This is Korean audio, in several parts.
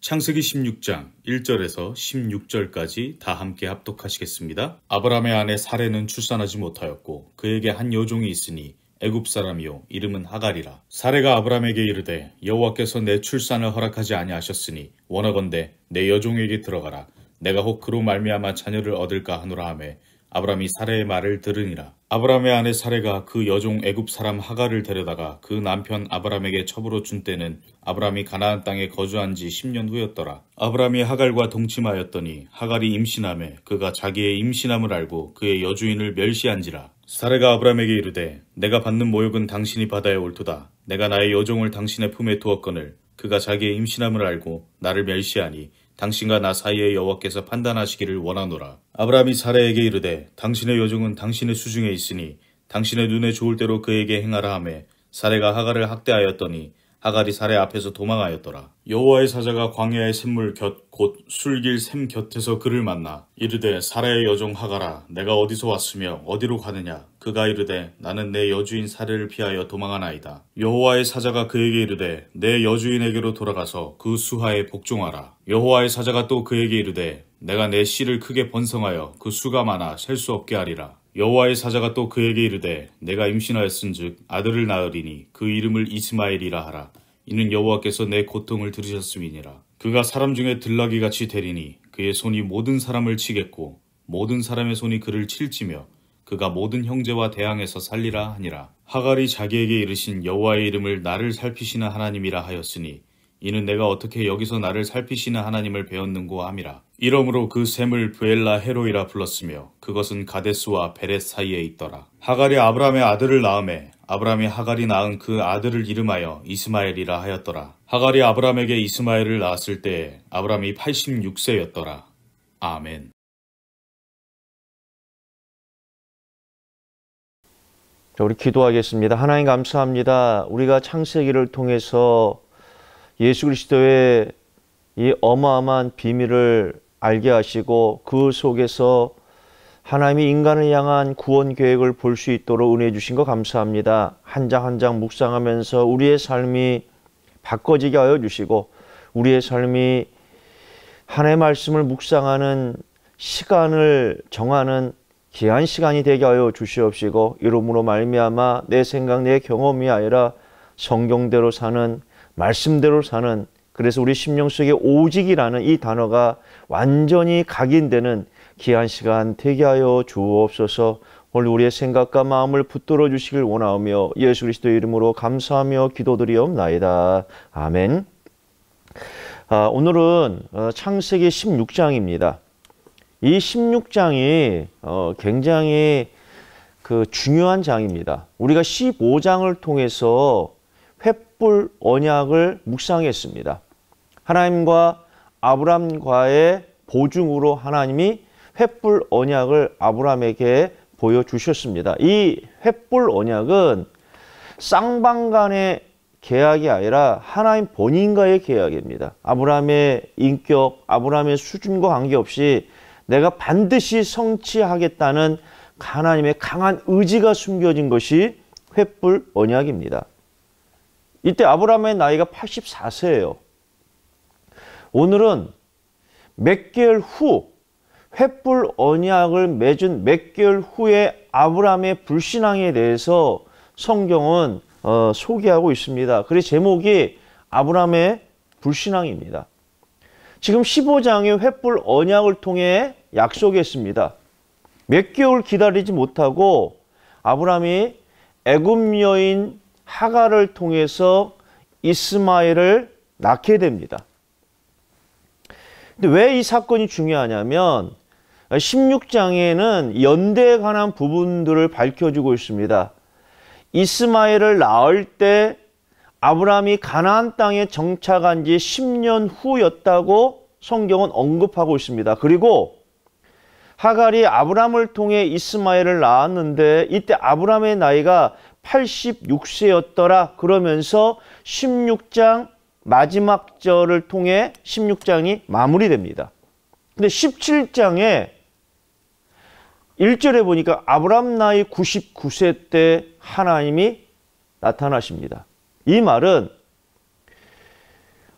창세기 16장 1절에서 16절까지 다 함께 합독하시겠습니다. 아브라함의 아내 사례는 출산하지 못하였고 그에게 한 여종이 있으니 애굽 사람이요 이름은 하갈이라 사례가 아브라함에게 이르되 여호와께서 내 출산을 허락하지 아니하셨으니 원하건대 내 여종에게 들어가라 내가 혹 그로 말미암아 자녀를 얻을까 하노라 하매 아브라함이 사례의 말을 들으니라. 아브라함의 아내 사례가 그 여종 애굽 사람 하가를 데려다가 그 남편 아브라함에게 첩으로 준 때는 아브라함이 가나안 땅에 거주한 지 10년 후였더라. 아브라함이 하갈과 동침하였더니 하갈이 임신함에 그가 자기의 임신함을 알고 그의 여주인을 멸시한지라. 사례가 아브라함에게 이르되 내가 받는 모욕은 당신이 받아야 옳도다. 내가 나의 여종을 당신의 품에 두었거늘 그가 자기의 임신함을 알고 나를 멸시하니 당신과 나 사이에 여호와께서 판단하시기를 원하노라. 아브라함이 사라에게 이르되 당신의 여종은 당신의 수중에 있으니 당신의 눈에 좋을 대로 그에게 행하라 하며 사레가 하가를 학대하였더니 아가이 사례 앞에서 도망하였더라. 여호와의 사자가 광야의 샘물 곁 곧 술길 샘 곁에서 그를 만나 이르되 사례의 여종 하가라 내가 어디서 왔으며 어디로 가느냐 그가 이르되 나는 내 여주인 사례를 피하여 도망하나이다 여호와의 사자가 그에게 이르되 내 여주인에게로 돌아가서 그 수하에 복종하라 여호와의 사자가 또 그에게 이르되 내가 내 씨를 크게 번성하여 그 수가 많아 셀 수 없게 하리라 여호와의 사자가 또 그에게 이르되 내가 임신하였은즉 아들을 낳으리니 그 이름을 이스마엘이라 하라 이는 여호와께서 내 고통을 들으셨음이니라 그가 사람 중에 들나귀 같이 되리니 그의 손이 모든 사람을 치겠고 모든 사람의 손이 그를 칠지며 그가 모든 형제와 대항해서 살리라 하니라 하갈이 자기에게 이르신 여호와의 이름을 나를 살피시는 하나님이라 하였으니 이는 내가 어떻게 여기서 나를 살피시는 하나님을 배웠는고 함이라 이러므로 그 샘을 브엘라 헤로이라 불렀으며 그것은 가데스와 베렛 사이에 있더라. 하갈이 아브라함의 아들을 낳음에 아브라함이 하갈이 낳은 그 아들을 이름하여 이스마엘이라 하였더라. 하갈이 아브라함에게 이스마엘을 낳았을 때아브라함이 86세였더라. 아멘. 자, 우리 기도하겠습니다. 하나님 감사합니다. 우리가 창세기를 통해서 예수 그리스도의 이 어마어마한 비밀을 알게 하시고 그 속에서 하나님이 인간을 향한 구원 계획을 볼 수 있도록 은혜 주신 거 감사합니다. 한 장 한 장 묵상하면서 우리의 삶이 바꿔지게 하여 주시고 우리의 삶이 하나님의 말씀을 묵상하는 시간을 정하는 귀한 시간이 되게 하여 주시옵시고 이름으로 말미암아 내 생각 내 경험이 아니라 성경대로 사는 말씀대로 사는 그래서 우리 심령 속에 오직이라는 이 단어가 완전히 각인되는 귀한 시간 되게 하여 주옵소서 오늘 우리의 생각과 마음을 붙들어 주시길 원하오며 예수 그리스도의 이름으로 감사하며 기도드리옵나이다. 아멘 아, 오늘은 어, 창세기 16장입니다. 이 16장이 어, 굉장히 그 중요한 장입니다. 우리가 15장을 통해서 횃불 언약을 묵상했습니다. 하나님과 아브람과의 보증으로 하나님이 횃불 언약을 아브람에게 보여주셨습니다. 이 횃불 언약은 쌍방 간의 계약이 아니라 하나님 본인과의 계약입니다. 아브라의 인격, 아브라의 수준과 관계없이 내가 반드시 성취하겠다는 하나님의 강한 의지가 숨겨진 것이 횃불 언약입니다. 이때 아브라함의 나이가 84세예요. 오늘은 몇 개월 후 횃불 언약을 맺은 몇 개월 후에 아브라함의 불신앙에 대해서 성경은 어, 소개하고 있습니다. 그래서 제목이 아브라함의 불신앙입니다. 지금 15장의 횃불 언약을 통해 약속했습니다. 몇 개월 기다리지 못하고 아브라함이 애굽 여인 하가를 통해서 이스마엘을 낳게 됩니다. 근데 왜 이 사건이 중요하냐면 16장에는 연대에 관한 부분들을 밝혀주고 있습니다. 이스마엘을 낳을 때 아브라함이 가나안 땅에 정착한 지 10년 후였다고 성경은 언급하고 있습니다. 그리고 하갈이 아브라함을 통해 이스마엘을 낳았는데 이때 아브라함의 나이가 86세였더라 그러면서 16장 마지막 절을 통해 16장이 마무리됩니다. 근데 17장에 1절에 보니까 아브라함 나이 99세 때 하나님이 나타나십니다. 이 말은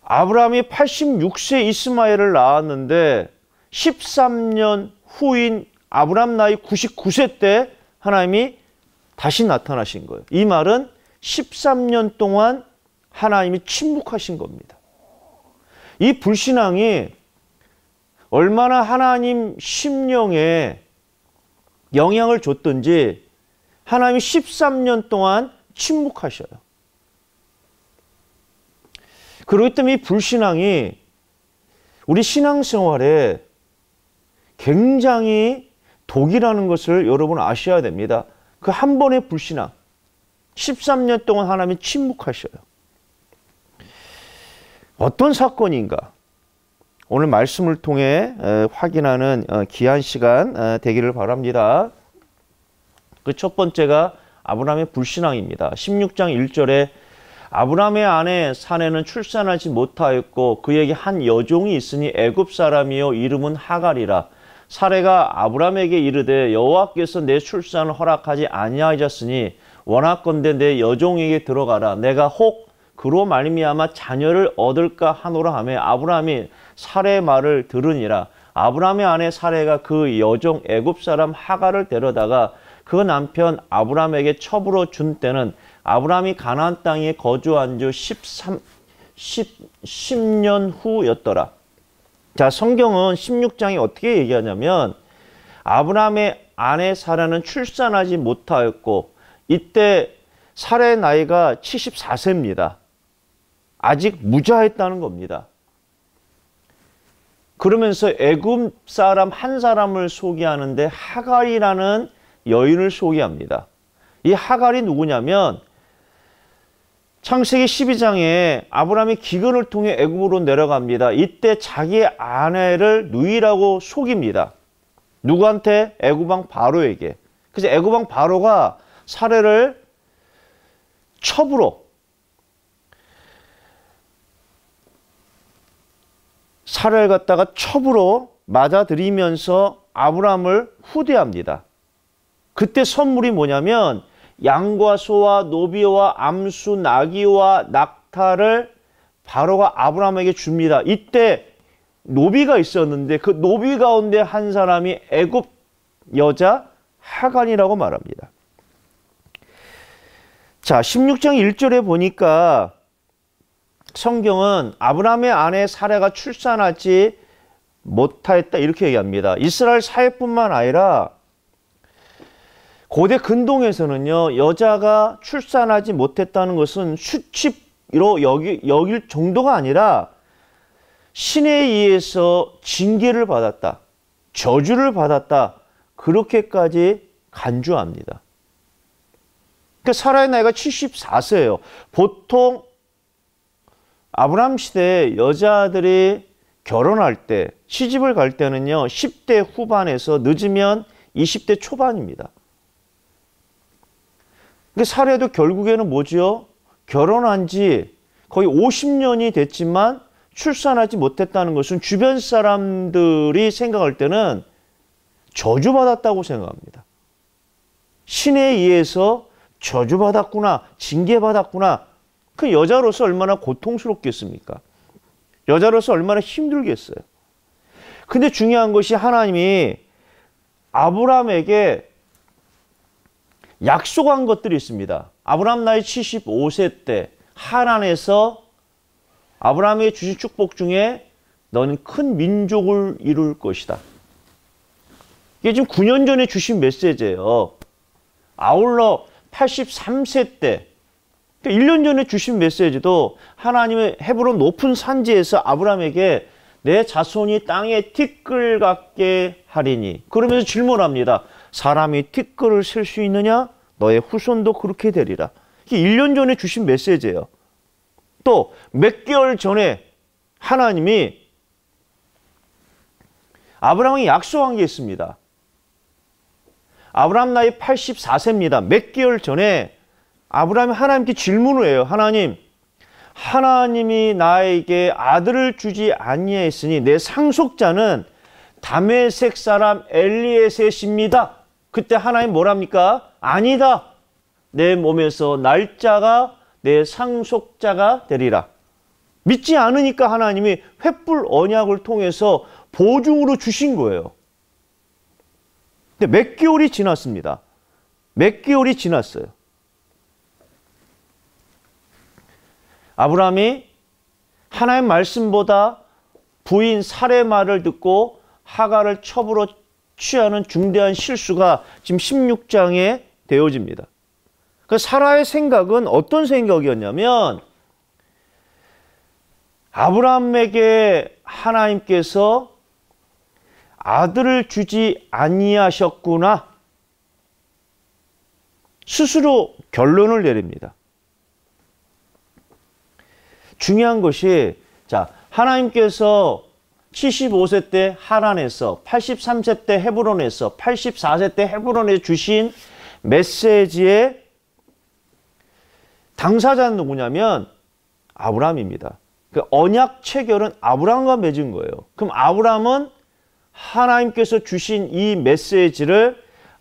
아브라함이 86세 이스마엘을 낳았는데 13년 후인 아브라함 나이 99세 때 하나님이 다시 나타나신 거예요. 이 말은 13년 동안 하나님이 침묵하신 겁니다. 이 불신앙이 얼마나 하나님 심령에 영향을 줬든지 하나님이 13년 동안 침묵하셔요. 그렇기 때문에 이 불신앙이 우리 신앙생활에 굉장히 독이라는 것을 여러분 아셔야 됩니다. 그 한 번의 불신앙, 13년 동안 하나님이 침묵하셔요. 어떤 사건인가 오늘 말씀을 통해 확인하는 어, 귀한 시간 되기를 바랍니다. 그 첫 번째가 아브라함의 불신앙입니다. 16장 1절에 아브라함의 아내 사내는 출산하지 못하였고 그에게 한 여종이 있으니 애굽 사람이요 이름은 하갈이라 사례가 아브라함에게 이르되 여호와께서 내 출산을 허락하지 아니하였으니 원하건대 내 여종에게 들어가라 내가 혹 그로 말미암아 자녀를 얻을까 하노라 하매 아브라함이 사례 말을 들으니라. 아브라함의 아내 사례가 그 여종 애굽 사람 하가를 데려다가 그 남편 아브라함에게 첩으로 준 때는 아브라함이 가나안 땅에 거주한 지 13, 10, 년 후였더라. 자, 성경은 16장이 어떻게 얘기하냐면 아브라함의 아내 사라는 출산하지 못하였고 이때 사례 나이가 74세입니다. 아직 무자했다는 겁니다. 그러면서 애굽 사람 한 사람을 소개하는데 하갈이라는 여인을 소개합니다. 이 하갈이 누구냐면 창세기 12장에 아브라함이 기근을 통해 애굽으로 내려갑니다. 이때 자기 아내를 누이라고 속입니다. 누구한테? 애굽왕 바로에게. 그래서 애굽왕 바로가 사례를 첩으로 살을 갖다가 첩으로 맞아들이면서 아브라함을 후대합니다. 그때 선물이 뭐냐면 양과 소와 노비와 암수 나귀와 낙타를 바로가 아브라함에게 줍니다. 이때 노비가 있었는데 그 노비 가운데 한 사람이 애굽 여자 하간이라고 말합니다. 자, 16장 1절에 보니까 성경은 아브라함의 아내 사례가 출산하지 못하였다 이렇게 얘기합니다. 이스라엘 사회뿐만 아니라 고대 근동에서는요 여자가 출산하지 못했다는 것은 수치로 여기, 여길 정도가 아니라 신에 의해서 징계를 받았다 저주를 받았다 그렇게까지 간주합니다. 그러니까 사라의 나이가 74세예요. 보통 아브라함 시대에 여자들이 결혼할 때 시집을 갈 때는요 10대 후반에서 늦으면 20대 초반입니다. 근데 사례도 결국에는 뭐지요? 결혼한 지 거의 50년이 됐지만 출산하지 못했다는 것은 주변 사람들이 생각할 때는 저주받았다고 생각합니다. 신에 의해서 저주받았구나, 징계받았구나 그 여자로서 얼마나 고통스럽겠습니까? 여자로서 얼마나 힘들겠어요. 근데 중요한 것이 하나님이 아브라함에게 약속한 것들이 있습니다. 아브라함 나이 75세 때 하란에서 아브라함에게 주신 축복 중에 너는 큰 민족을 이룰 것이다. 이게 지금 9년 전에 주신 메시지예요. 아울러 83세 때 1년 그러니까 전에 주신 메시지도 하나님의 헤브론 높은 산지에서 아브라함에게 내 자손이 땅에 티끌 같게 하리니 그러면서 질문합니다. 사람이 티끌을 쓸 수 있느냐? 너의 후손도 그렇게 되리라. 이게 1년 전에 주신 메시지예요. 또 몇 개월 전에 하나님이 아브라함이 약속한 게 있습니다. 아브라함 나이 84세입니다. 몇 개월 전에 아브라함이 하나님께 질문을 해요. 하나님, 하나님이 나에게 아들을 주지 아니하으니내 상속자는 담메색 사람 엘리에셋입니다. 그때 하나님 뭐랍니까? 아니다. 내 몸에서 날짜가 내 상속자가 되리라. 믿지 않으니까 하나님이 횃불 언약을 통해서 보증으로 주신 거예요. 근데 몇 개월이 지났습니다. 몇 개월이 지났어요. 아브라함이 하나님 의 말씀보다 부인 사례 말을 듣고 하가를 첩으로 취하는 중대한 실수가 지금 16장에 되어집니다. 그 사라의 생각은 어떤 생각이었냐면 아브라함에게 하나님께서 아들을 주지 아니하셨구나 스스로 결론을 내립니다. 중요한 것이 자 하나님께서 75세 때 하란에서 83세 때 헤브론에서 84세 때 헤브론에 주신 메시지의 당사자는 누구냐면 아브라함입니다. 그 언약 체결은 아브라함과 맺은 거예요. 그럼 아브라함은 하나님께서 주신 이 메시지를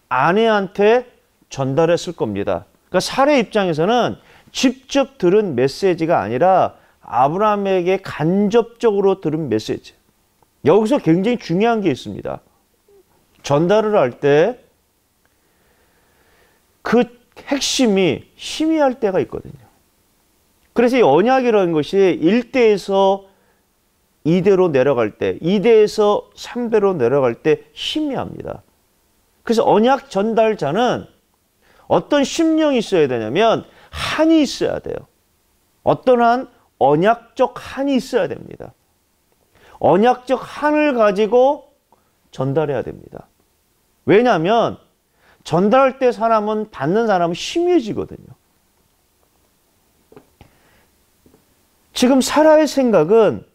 아내한테 전달했을 겁니다. 그러니까 사례 입장에서는 직접 들은 메시지가 아니라 아브라함에게 간접적으로 들은 메시지. 여기서 굉장히 중요한 게 있습니다. 전달을 할 때 그 핵심이 희미할 때가 있거든요. 그래서 이 언약이라는 것이 1대에서 2대로 내려갈 때, 2대에서 3대로 내려갈 때 희미합니다. 그래서 언약 전달자는 어떤 심령이 있어야 되냐면 한이 있어야 돼요. 어떠한 언약적 한이 있어야 됩니다. 언약적 한을 가지고 전달해야 됩니다. 왜냐하면 전달할 때 사람은 받는 사람은 심해지거든요. 지금 사라의 생각은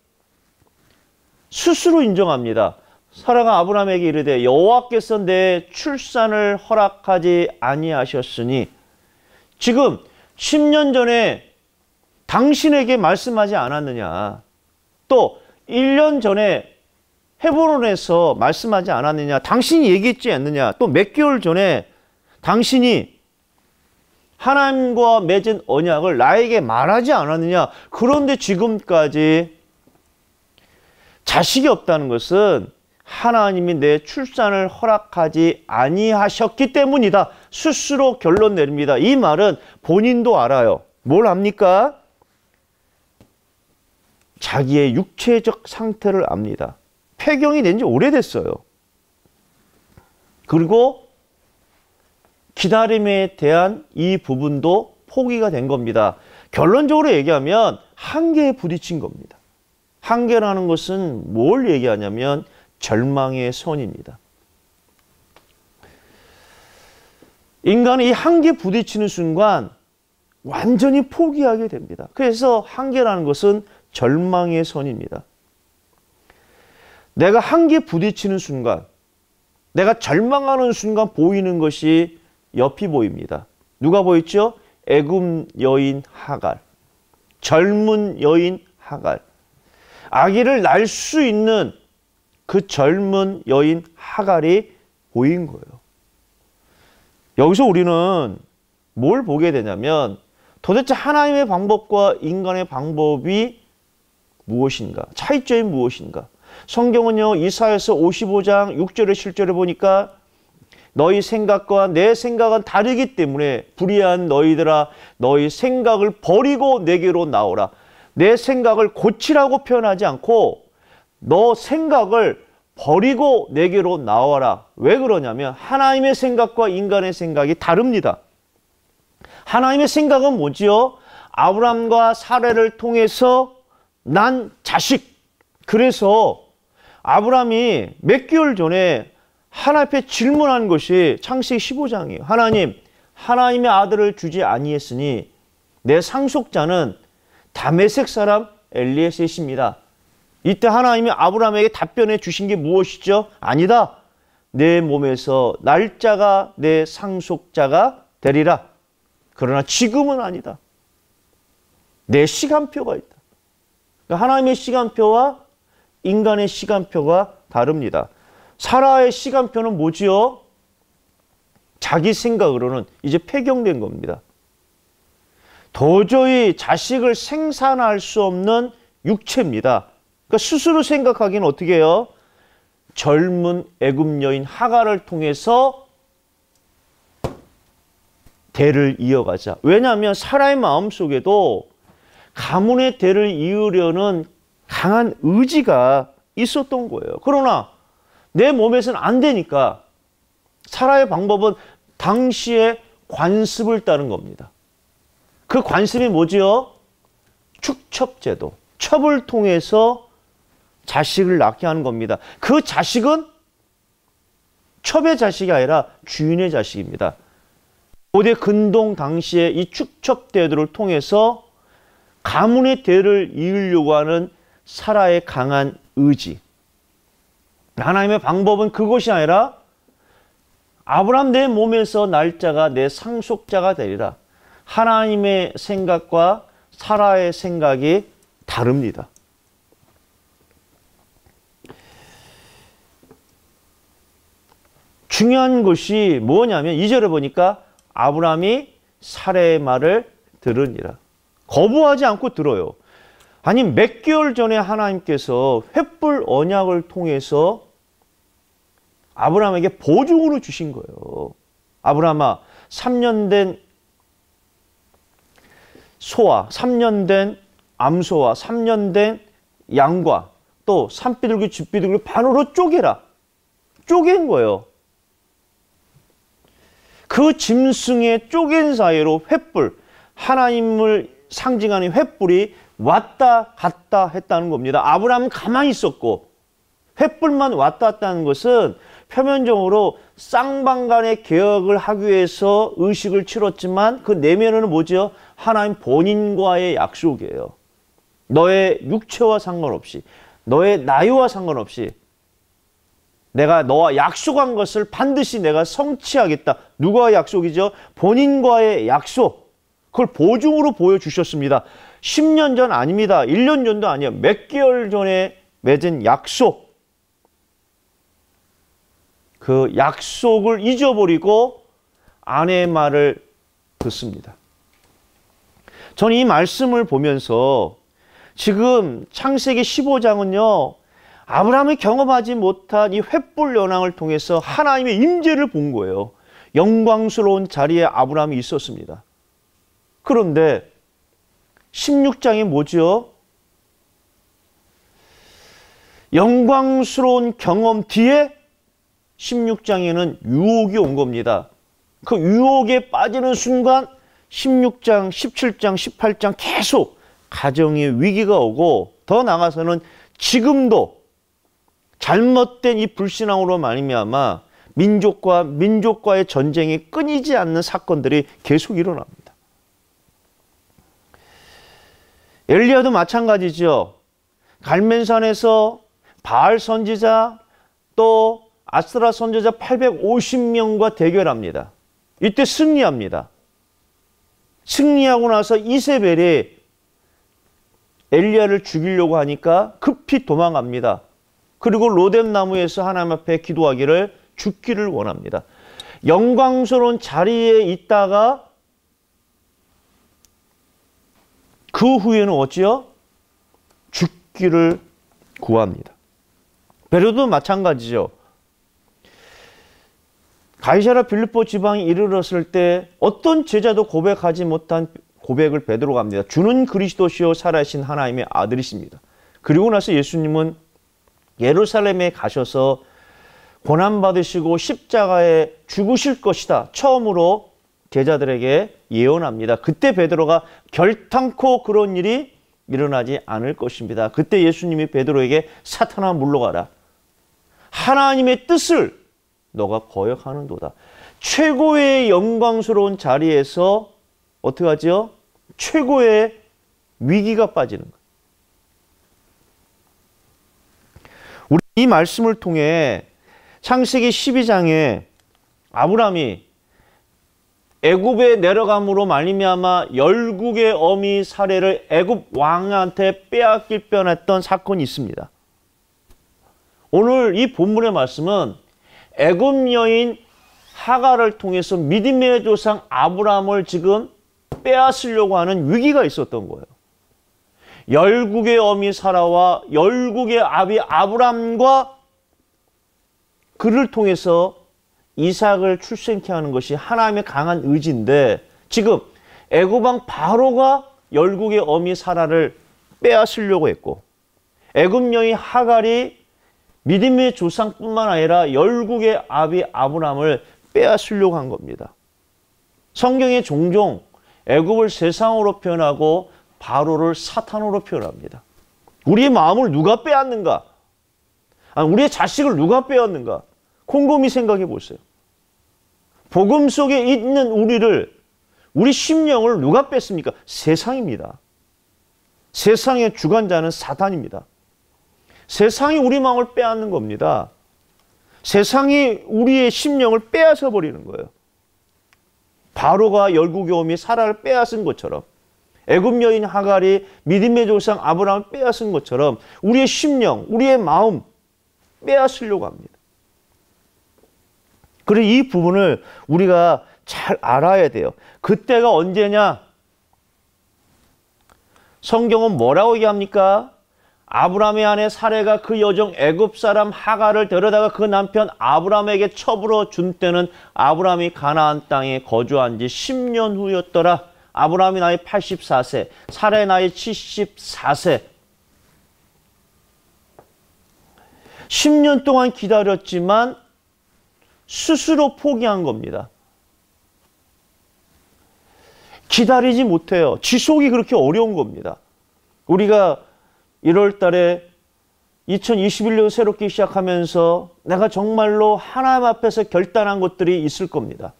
스스로 인정합니다. 사라가 아브라함에게 이르되 여호와께서 내 출산을 허락하지 아니하셨으니 지금 10년 전에 당신에게 말씀하지 않았느냐. 또 1년 전에 헤브론에서 말씀하지 않았느냐. 당신이 얘기했지 않느냐. 또 몇 개월 전에 당신이 하나님과 맺은 언약을 나에게 말하지 않았느냐. 그런데 지금까지 자식이 없다는 것은 하나님이 내 출산을 허락하지 아니하셨기 때문이다. 스스로 결론 내립니다. 이 말은 본인도 알아요. 뭘 압니까? 자기의 육체적 상태를 압니다. 폐경이 된 지 오래됐어요. 그리고 기다림에 대한 이 부분도 포기가 된 겁니다. 결론적으로 얘기하면 한계에 부딪힌 겁니다. 한계라는 것은 뭘 얘기하냐면 절망의 선입니다. 인간은 이 한계에 부딪히는 순간 완전히 포기하게 됩니다. 그래서 한계라는 것은 절망의 선입니다. 내가 한계 부딪히는 순간, 내가 절망하는 순간 보이는 것이 옆이 보입니다. 누가 보였죠? 애굽 여인 하갈. 젊은 여인 하갈. 아기를 낳을 수 있는 그 젊은 여인 하갈이 보인 거예요. 여기서 우리는 뭘 보게 되냐면 도대체 하나님의 방법과 인간의 방법이 무엇인가? 차이점이 무엇인가? 성경은요, 이사에서 55장 6절에 7절에 보니까 너희 생각과 내 생각은 다르기 때문에 불의한 너희들아 너희 생각을 버리고 내게로 나오라. 내 생각을 고치라고 표현하지 않고 너 생각을 버리고 내게로 나와라. 왜 그러냐면 하나님의 생각과 인간의 생각이 다릅니다. 하나님의 생각은 뭐지요? 아브람과 사례를 통해서 난 자식. 그래서 아브라함이 몇 개월 전에 하나님 앞에 질문한 것이 창세기 15장이에요. 하나님, 하나님의 아들을 주지 아니했으니 내 상속자는 다메섹 사람 엘리에셋입니다. 이때 하나님이 아브라함에게 답변해 주신 게 무엇이죠? 아니다. 내 몸에서 날짜가 내 상속자가 되리라. 그러나 지금은 아니다. 내 시간표가 있다. 그러니까 하나님의 시간표와 인간의 시간표가 다릅니다. 사라의 시간표는 뭐지요? 자기 생각으로는 이제 폐경된 겁니다. 도저히 자식을 생산할 수 없는 육체입니다. 그러니까 스스로 생각하기는 어떻게 해요? 젊은 애굽 여인 하가를 통해서 대를 이어가자. 왜냐하면 사라의 마음속에도 가문의 대를 이으려는 강한 의지가 있었던 거예요. 그러나 내 몸에서는 안 되니까 살아의 방법은 당시의 관습을 따른 겁니다. 그 관습이 뭐지요? 축첩제도. 첩을 통해서 자식을 낳게 하는 겁니다. 그 자식은 첩의 자식이 아니라 주인의 자식입니다. 고대 근동 당시에 이 축첩제도를 통해서 가문의 대를 이으려고 하는 사라의 강한 의지. 하나님의 방법은 그것이 아니라 아브라함내 몸에서 날짜가 내 상속자가 되리라. 하나님의 생각과 사라의 생각이 다릅니다. 중요한 것이 뭐냐면 2절에 보니까 아브라함이 사례의 말을 들으니라. 거부하지 않고 들어요. 아니 몇 개월 전에 하나님께서 횃불 언약을 통해서 아브라함에게 보증으로 주신 거예요. 아브라함아 3년 된 소와 3년 된 암소와 3년 된 양과 또 산비둘기 집비둘기 반으로 쪼개라. 쪼갠 거예요. 그 짐승의 쪼갠 사이로 횃불 하나님을 상징하는 횃불이 왔다 갔다 했다는 겁니다. 아브라함은 가만히 있었고 횃불만 왔다 갔다 하는 것은 표면적으로 쌍방간의 개혁을 하기 위해서 의식을 치렀지만 그 내면에는 뭐죠? 하나님 본인과의 약속이에요. 너의 육체와 상관없이 너의 나이와 상관없이 내가 너와 약속한 것을 반드시 내가 성취하겠다. 누가 약속이죠? 본인과의 약속. 그걸 보증으로 보여주셨습니다. 10년 전 아닙니다. 1년 전도 아니에요. 몇 개월 전에 맺은 약속. 그 약속을 잊어버리고 아내의 말을 듣습니다. 저는 이 말씀을 보면서 지금 창세기 15장은요. 아브라함이 경험하지 못한 이 횃불 연항을 통해서 하나님의 임재를 본 거예요. 영광스러운 자리에 아브라함이 있었습니다. 그런데 16장이 뭐지요? 영광스러운 경험 뒤에 16장에는 유혹이 온 겁니다. 그 유혹에 빠지는 순간 16장, 17장, 18장 계속 가정의 위기가 오고 더 나아가서는 지금도 잘못된 이 불신앙으로 말미암아 민족과 민족과의 전쟁이 끊이지 않는 사건들이 계속 일어납니다. 엘리야도 마찬가지죠. 갈멘산에서 바알 선지자 또 아스라 선지자 850명과 대결합니다. 이때 승리합니다. 승리하고 나서 이세벨이 엘리야를 죽이려고 하니까 급히 도망갑니다. 그리고 로뎀 나무에서 하나님 앞에 기도하기를 죽기를 원합니다. 영광스러운 자리에 있다가 그 후에는 어찌요? 죽기를 구합니다. 베드도 마찬가지죠. 가이사라 빌립보 지방에 이르렀을 때 어떤 제자도 고백하지 못한 고백을 베드로가 합니다. 주는 그리스도시요 살아신 하나님의 아들이십니다. 그리고 나서 예수님은 예루살렘에 가셔서 고난 받으시고 십자가에 죽으실 것이다. 처음으로 제자들에게 예언합니다. 그때 베드로가 결탄코 그런 일이 일어나지 않을 것입니다. 그때 예수님이 베드로에게 사탄아 물러가라. 하나님의 뜻을 너가 거역하는도다. 최고의 영광스러운 자리에서 어떻게 하지 최고의 위기가 빠지는 거 우리 이 말씀을 통해 창세기 12장에 아브라함이 애굽에 내려감으로 말미암아 열국의 어미 사례를 애굽 왕한테 빼앗길 뻔했던 사건이 있습니다. 오늘 이 본문의 말씀은 애굽 여인 하가를 통해서 믿음의 조상 아브라함을 지금 빼앗으려고 하는 위기가 있었던 거예요. 열국의 어미 사라와 열국의 아비 아브람과 그를 통해서 이삭을 출생케 하는 것이 하나님의 강한 의지인데 지금 애굽왕 바로가 열국의 어미 사라를 빼앗으려고 했고 애굽 여인 하갈이 믿음의 조상뿐만 아니라 열국의 아비 아브람을 빼앗으려고 한 겁니다. 성경에 종종 애굽을 세상으로 표현하고 바로를 사탄으로 표현합니다. 우리의 마음을 누가 빼앗는가? 우리의 자식을 누가 빼앗는가? 곰곰이 생각해 보세요. 복음 속에 있는 우리를 우리 심령을 누가 뺐습니까? 세상입니다. 세상의 주관자는 사탄입니다. 세상이 우리 마음을 빼앗는 겁니다. 세상이 우리의 심령을 빼앗아 버리는 거예요. 바로가 열국에 오미 사라를 빼앗은 것처럼 애굽 여인 하갈이 믿음의 조상 아브라함을 빼앗은 것처럼 우리의 심령, 우리의 마음 빼앗으려고 합니다. 그래서 이 부분을 우리가 잘 알아야 돼요. 그때가 언제냐? 성경은 뭐라고 얘기합니까? 아브라함의 아내 사례가 그 여종 애굽 사람 하가를 데려다가 그 남편 아브라함에게 첩으로 준 때는 아브라함이 가나안 땅에 거주한 지 10년 후였더라. 아브라함이 나이 84세, 사례 나이 74세. 10년 동안 기다렸지만 스스로 포기한 겁니다. 기다리지 못해요. 지속이 그렇게 어려운 겁니다. 우리가 1월 달에 2021년 새롭게 시작하면서 내가 정말로 하나님 앞에서 결단한 것들이 있을 겁니다.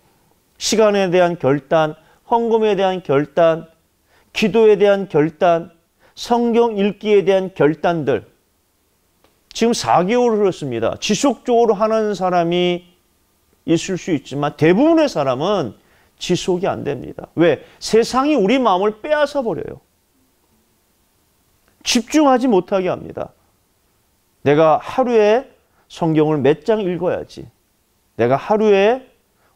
시간에 대한 결단, 헌금에 대한 결단, 기도에 대한 결단, 성경 읽기에 대한 결단들. 지금 4개월 흘렀습니다. 지속적으로 하는 사람이 있을 수 있지만 대부분의 사람은 지속이 안 됩니다. 왜? 세상이 우리 마음을 빼앗아 버려요. 집중하지 못하게 합니다. 내가 하루에 성경을 몇 장 읽어야지. 내가 하루에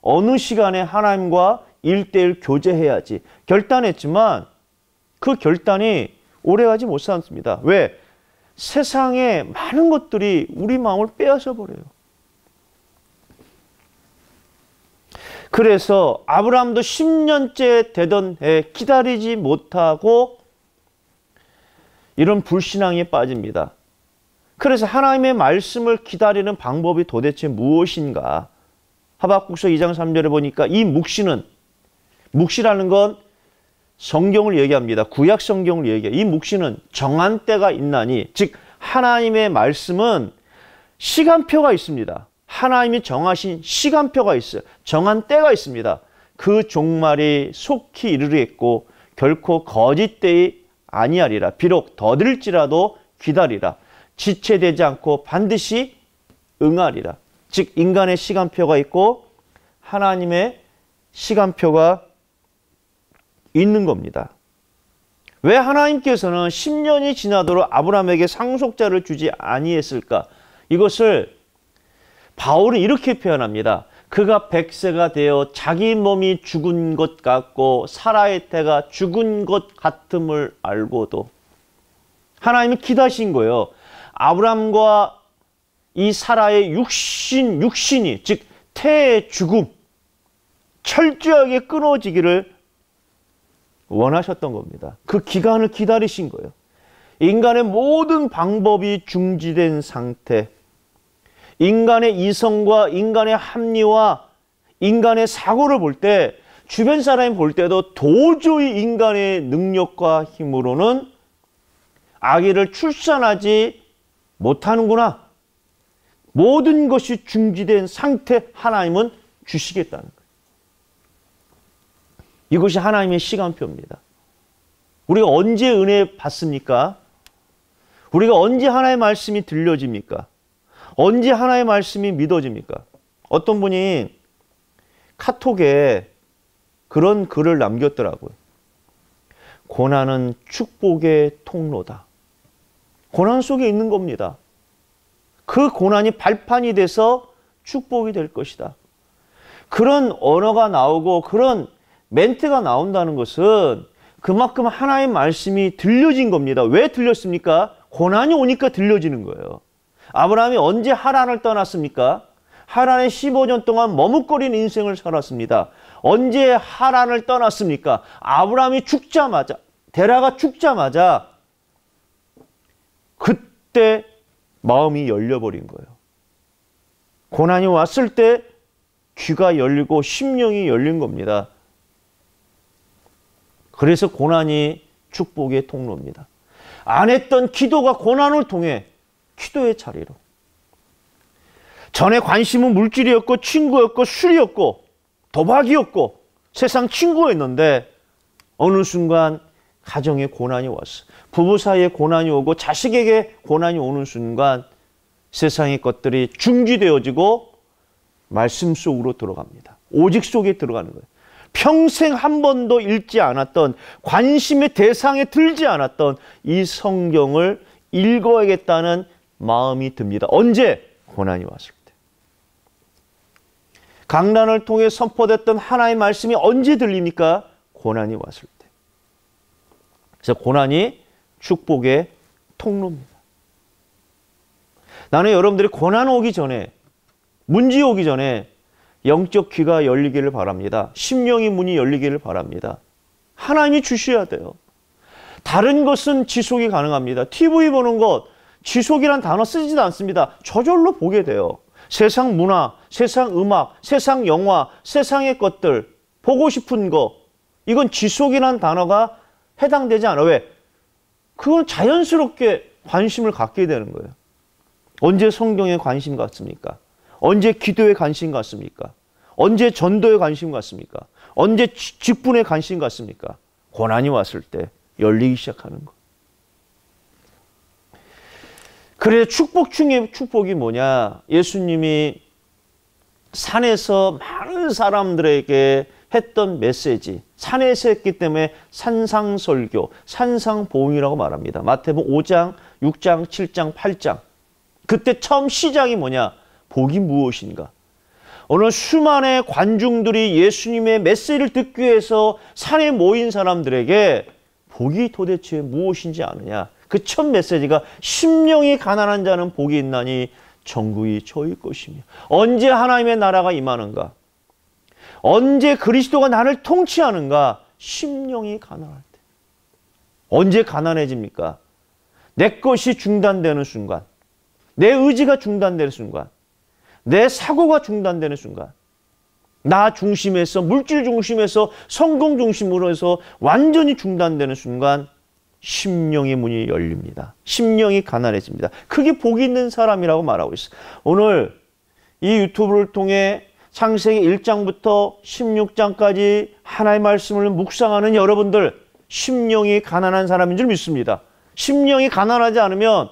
어느 시간에 하나님과 일대일 교제해야지. 결단했지만 그 결단이 오래가지 못습니다 왜? 세상에 많은 것들이 우리 마음을 빼앗아 버려요. 그래서 아브라함도 10년째 되던 해 기다리지 못하고 이런 불신앙에 빠집니다. 그래서 하나님의 말씀을 기다리는 방법이 도대체 무엇인가? 하박국서 2장 3절에 보니까 이 묵시는 묵시라는 건 성경을 얘기합니다. 구약 성경을 얘기해이 묵시는 정한 때가 있나니 즉 하나님의 말씀은 시간표가 있습니다. 하나님이 정하신 시간표가 있어요. 정한 때가 있습니다. 그 종말이 속히 이르리겠고 결코 거짓 때의 아니하리라. 비록 더딜지라도 기다리라. 지체되지 않고 반드시 응하리라. 즉 인간의 시간표가 있고 하나님의 시간표가 있는 겁니다. 왜 하나님께서는 10년이 지나도록 아브라함에게 상속자를 주지 아니했을까? 이것을 바울은 이렇게 표현합니다. 그가 백세가 되어 자기 몸이 죽은 것 같고 사라의 태가 죽은 것 같음을 알고도 하나님이 기다신 거예요. 아브람과 이 사라의 육신 육신이 즉 태의 죽음 철저하게 끊어지기를 원하셨던 겁니다. 그 기간을 기다리신 거예요. 인간의 모든 방법이 중지된 상태 인간의 이성과 인간의 합리와 인간의 사고를 볼 때 주변 사람이 볼 때도 도저히 인간의 능력과 힘으로는 아기를 출산하지 못하는구나. 모든 것이 중지된 상태 하나님은 주시겠다는 거예요. 이것이 하나님의 시간표입니다. 우리가 언제 은혜 받습니까? 우리가 언제 하나의 말씀이 들려집니까? 언제 하나의 말씀이 믿어집니까? 어떤 분이 카톡에 그런 글을 남겼더라고요. 고난은 축복의 통로다. 고난 속에 있는 겁니다. 그 고난이 발판이 돼서 축복이 될 것이다. 그런 언어가 나오고 그런 멘트가 나온다는 것은 그만큼 하나의 말씀이 들려진 겁니다. 왜 들렸습니까? 고난이 오니까 들려지는 거예요. 아브라함이 언제 하란을 떠났습니까? 하란에 15년 동안 머뭇거린 인생을 살았습니다. 언제 하란을 떠났습니까? 아브라함이 죽자마자 데라가 죽자마자 그때 마음이 열려버린 거예요. 고난이 왔을 때 귀가 열리고 심령이 열린 겁니다. 그래서 고난이 축복의 통로입니다. 안 했던 기도가 고난을 통해 기도의 자리로. 전에 관심은 물질이었고 친구였고 술이었고 도박이었고 세상 친구였는데 어느 순간 가정에 고난이 왔어. 부부 사이에 고난이 오고 자식에게 고난이 오는 순간 세상의 것들이 중지되어지고 말씀 속으로 들어갑니다. 오직 속에 들어가는 거예요. 평생 한 번도 읽지 않았던 관심의 대상에 들지 않았던 이 성경을 읽어야겠다는 마음이 듭니다. 언제? 고난이 왔을 때. 강란을 통해 선포됐던 하나의 말씀이 언제 들립니까? 고난이 왔을 때. 그래서 고난이 축복의 통로입니다. 나는 여러분들이 고난 오기 전에, 문제 오기 전에 영적 귀가 열리기를 바랍니다. 심령의 문이 열리기를 바랍니다. 하나님이 주셔야 돼요. 다른 것은 지속이 가능합니다. TV 보는 것, 지속이란 단어 쓰지도 않습니다. 저절로 보게 돼요. 세상 문화, 세상 음악, 세상 영화, 세상의 것들, 보고 싶은 거. 이건 지속이란 단어가 해당되지 않아. 왜? 그걸 자연스럽게 관심을 갖게 되는 거예요. 언제 성경에 관심 갖습니까? 언제 기도에 관심 갖습니까? 언제 전도에 관심 갖습니까? 언제 직분에 관심 갖습니까? 고난이 왔을 때 열리기 시작하는 거. 그래서 축복 중에 축복이 뭐냐? 예수님이 산에서 많은 사람들에게 했던 메시지. 산에서 했기 때문에 산상설교, 산상보응이라고 말합니다. 마태복 5장, 6장, 7장, 8장. 그때 처음 시작이 뭐냐? 복이 무엇인가? 어느 수많은 관중들이 예수님의 메시지를 듣기 위해서 산에 모인 사람들에게 복이 도대체 무엇인지 아느냐? 그첫 메시지가 심령이 가난한 자는 복이 있나니 전국이 저희 것이며 언제 하나님의 나라가 임하는가? 언제 그리스도가 나를 통치하는가? 심령이 가난할 때. 언제 가난해집니까? 내 것이 중단되는 순간. 내 의지가 중단되는 순간. 내 사고가 중단되는 순간. 나 중심에서 물질 중심에서 성공 중심으로 해서 완전히 중단되는 순간 심령의 문이 열립니다. 심령이 가난해집니다. 크게 복이 있는 사람이라고 말하고 있어요. 오늘 이 유튜브를 통해 창세기 1장부터 16장까지 하나의 말씀을 묵상하는 여러분들 심령이 가난한 사람인 줄 믿습니다. 심령이 가난하지 않으면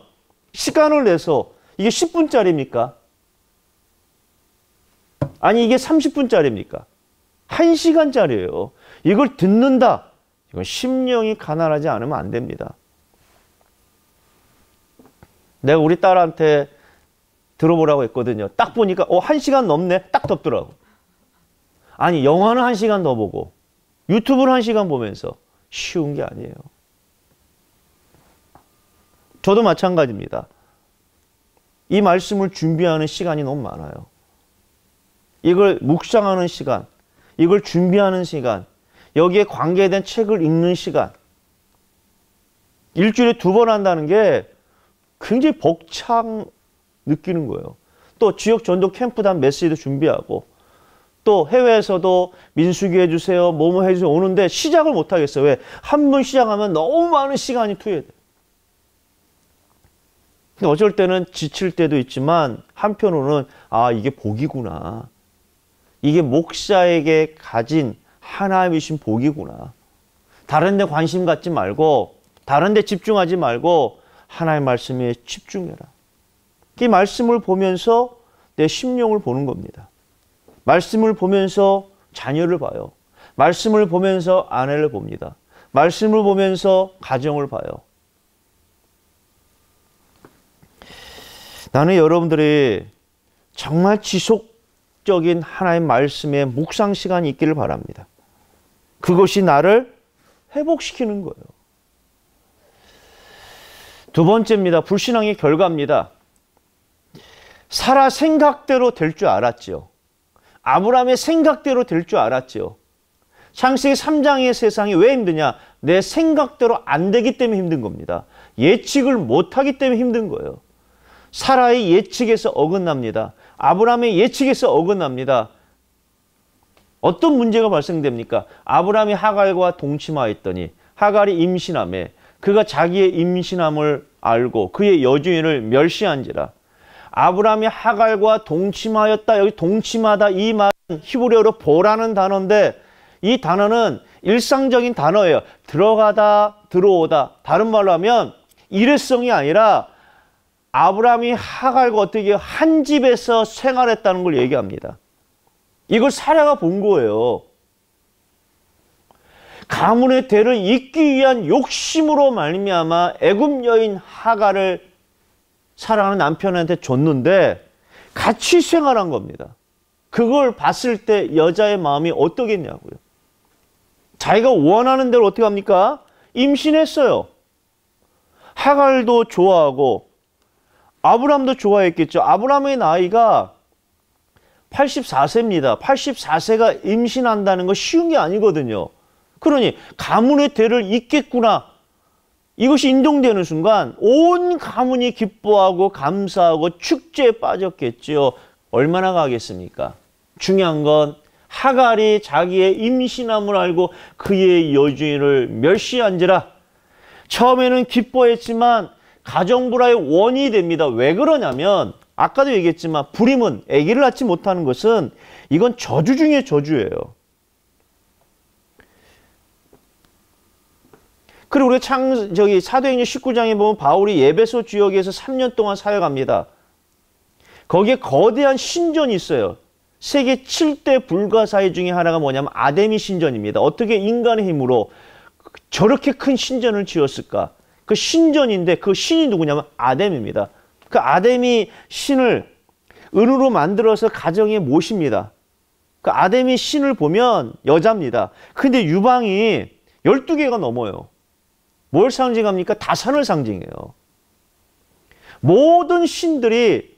시간을 내서 이게 10분짜리입니까? 아니 이게 30분짜리입니까? 1시간짜리예요. 이걸 듣는다. 이건 심령이 가난하지 않으면 안 됩니다. 내가 우리 딸한테 들어보라고 했거든요. 딱 보니까 어, 한 시간 넘네. 딱 덮더라고. 아니 영화는 한 시간 더 보고 유튜브를 한 시간 보면서 쉬운 게 아니에요. 저도 마찬가지입니다. 이 말씀을 준비하는 시간이 너무 많아요. 이걸 묵상하는 시간, 이걸 준비하는 시간, 여기에 관계에 대한 책을 읽는 시간 일주일에 두 번 한다는 게 굉장히 벅창 느끼는 거예요. 또 지역 전도 캠프단 메시지도 준비하고 또 해외에서도 민수기 해주세요, 뭐뭐 해주세요 오는데 시작을 못 하겠어요. 왜? 한 번 시작하면 너무 많은 시간이 투여돼. 근데 어쩔 때는 지칠 때도 있지만 한편으로는 아 이게 복이구나. 이게 목사에게 가진 하나님이신 복이구나. 다른 데 관심 갖지 말고 다른 데 집중하지 말고 하나님 말씀에 집중해라. 이 말씀을 보면서 내 심령을 보는 겁니다. 말씀을 보면서 자녀를 봐요. 말씀을 보면서 아내를 봅니다. 말씀을 보면서 가정을 봐요. 나는 여러분들이 정말 지속적인 하나님 말씀의 묵상 시간이 있기를 바랍니다. 그것이 나를 회복시키는 거예요. 두 번째입니다. 불신앙의 결과입니다. 사라 생각대로 될 줄 알았지요. 아브라함의 생각대로 될 줄 알았지요. 창세기 3장의 세상이 왜 힘드냐? 내 생각대로 안 되기 때문에 힘든 겁니다. 예측을 못하기 때문에 힘든 거예요. 사라의 예측에서 어긋납니다. 아브라함의 예측에서 어긋납니다. 어떤 문제가 발생됩니까? 아브라함이 하갈과 동침하였더니 하갈이 임신함에 그가 자기의 임신함을 알고 그의 여주인을 멸시한지라. 아브라함이 하갈과 동침하였다. 여기 동침하다 이 말은 히브리어로 보라는 단어인데 이 단어는 일상적인 단어예요. 들어가다, 들어오다. 다른 말로 하면 일회성이 아니라 아브라함이 하갈과 어떻게 한 집에서 생활했다는 걸 얘기합니다. 이걸 사라가 본 거예요. 가문의 대를 잇기 위한 욕심으로 말미암아 애굽 여인 하가를 사랑하는 남편한테 줬는데 같이 생활한 겁니다. 그걸 봤을 때 여자의 마음이 어떠겠냐고요. 자기가 원하는 대로 어떻게 합니까? 임신했어요. 하갈도 좋아하고 아브람도 좋아했겠죠. 아브람의 나이가 84세입니다. 84세가 임신한다는 거 쉬운 게 아니거든요. 그러니 가문의 대를 잇겠구나. 이것이 인정되는 순간 온 가문이 기뻐하고 감사하고 축제에 빠졌겠지 얼마나 가겠습니까? 중요한 건 하갈이 자기의 임신함을 알고 그의 여주인을 멸시한지라 처음에는 기뻐했지만 가정불화의 원인이 됩니다. 왜 그러냐면 아까도 얘기했지만 불임은 아기를 낳지 못하는 것은 이건 저주 중의 저주예요. 그리고 우리창 저기 사도행전 19장에 보면 바울이 예배소 지역에서 3년 동안 사역합니다. 거기에 거대한 신전이 있어요. 세계 7대 불가사의 중에 하나가 뭐냐면 아데미 신전입니다. 어떻게 인간의 힘으로 저렇게 큰 신전을 지었을까? 그 신전인데 그 신이 누구냐면 아뎀입니다. 그 아담이 신을 은으로 만들어서 가정에 모십니다. 그 아담이 신을 보면 여자입니다. 근데 유방이 12개가 넘어요. 뭘 상징합니까? 다산을 상징해요. 모든 신들이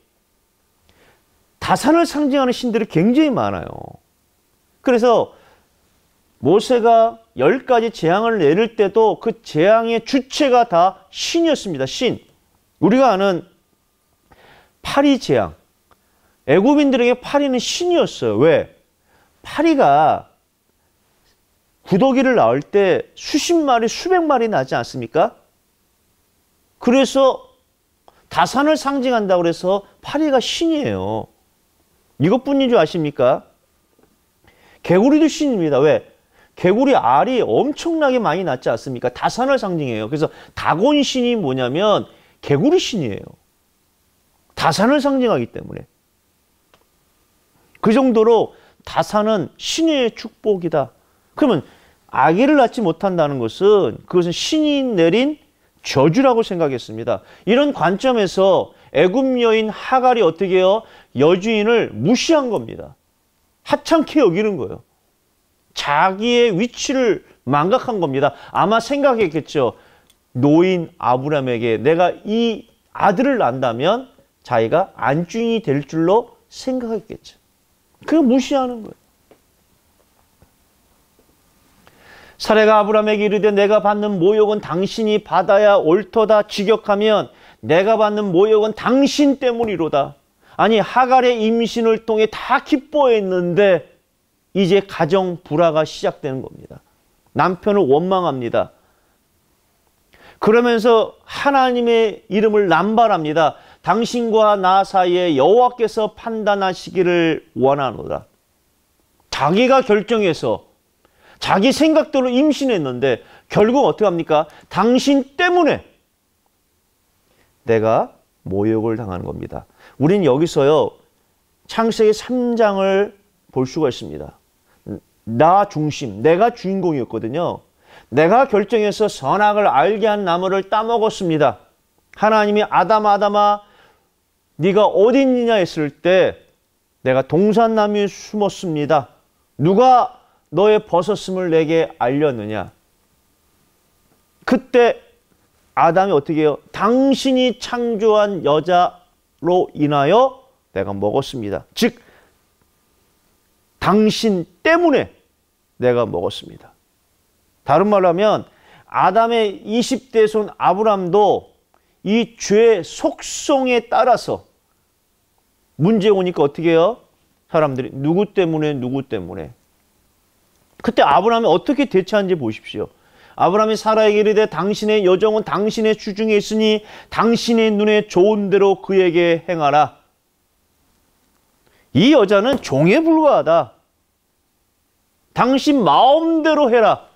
다산을 상징하는 신들이 굉장히 많아요. 그래서 모세가 열 가지 재앙을 내릴 때도 그 재앙의 주체가 다 신이었습니다. 신. 우리가 아는 파리 재앙. 애굽인들에게 파리는 신이었어요. 왜? 파리가 구더기를 낳을 때 수십 마리, 수백 마리 나지 않습니까? 그래서 다산을 상징한다 그래서 파리가 신이에요. 이것뿐인 줄 아십니까? 개구리도 신입니다. 왜? 개구리 알이 엄청나게 많이 났지 않습니까? 다산을 상징해요. 그래서 다곤 신이 뭐냐면 개구리 신이에요. 다산을 상징하기 때문에 그 정도로 다산은 신의 축복이다. 그러면 아기를 낳지 못한다는 것은 그것은 신이 내린 저주라고 생각했습니다. 이런 관점에서 애굽 여인 하갈이 어떻게 해요? 여주인을 무시한 겁니다. 하찮게 여기는 거예요. 자기의 위치를 망각한 겁니다. 아마 생각했겠죠. 노인 아브라함에게 내가 이 아들을 낳는다면 자기가 안주인이 될 줄로 생각했겠죠. 그냥 무시하는 거예요. 사례가 아브라함에게 이르되 내가 받는 모욕은 당신이 받아야 옳도다 직역하면 내가 받는 모욕은 당신 때문이로다. 아니 하갈의 임신을 통해 다 기뻐했는데 이제 가정 불화가 시작되는 겁니다. 남편을 원망합니다. 그러면서 하나님의 이름을 남발합니다. 당신과 나 사이에 여호와께서 판단하시기를 원하노라. 자기가 결정해서 자기 생각대로 임신했는데 결국 어떻게 합니까? 당신 때문에 내가 모욕을 당하는 겁니다. 우린 여기서요. 창세기 3장을 볼 수가 있습니다. 나 중심, 내가 주인공이었거든요. 내가 결정해서 선악을 알게 한 나무를 따먹었습니다. 하나님이 아담 아담아 네가 어디 있느냐 했을 때 내가 동산나무에 숨었습니다. 누가 너의 벗었음을 내게 알렸느냐? 그때 아담이 어떻게 해요? 당신이 창조한 여자로 인하여 내가 먹었습니다. 즉, 당신 때문에 내가 먹었습니다. 다른 말로 하면 아담의 20대 손 아브람도 이 죄의 속성에 따라서 문제 오니까 어떻게 해요? 사람들이 누구 때문에 누구 때문에 그때 아브라함이 어떻게 대처한지 보십시오. 아브라함이 사라에게 이르되 당신의 여정은 당신의 주중에 있으니 당신의 눈에 좋은 대로 그에게 행하라. 이 여자는 종에 불과하다. 당신 마음대로 해라.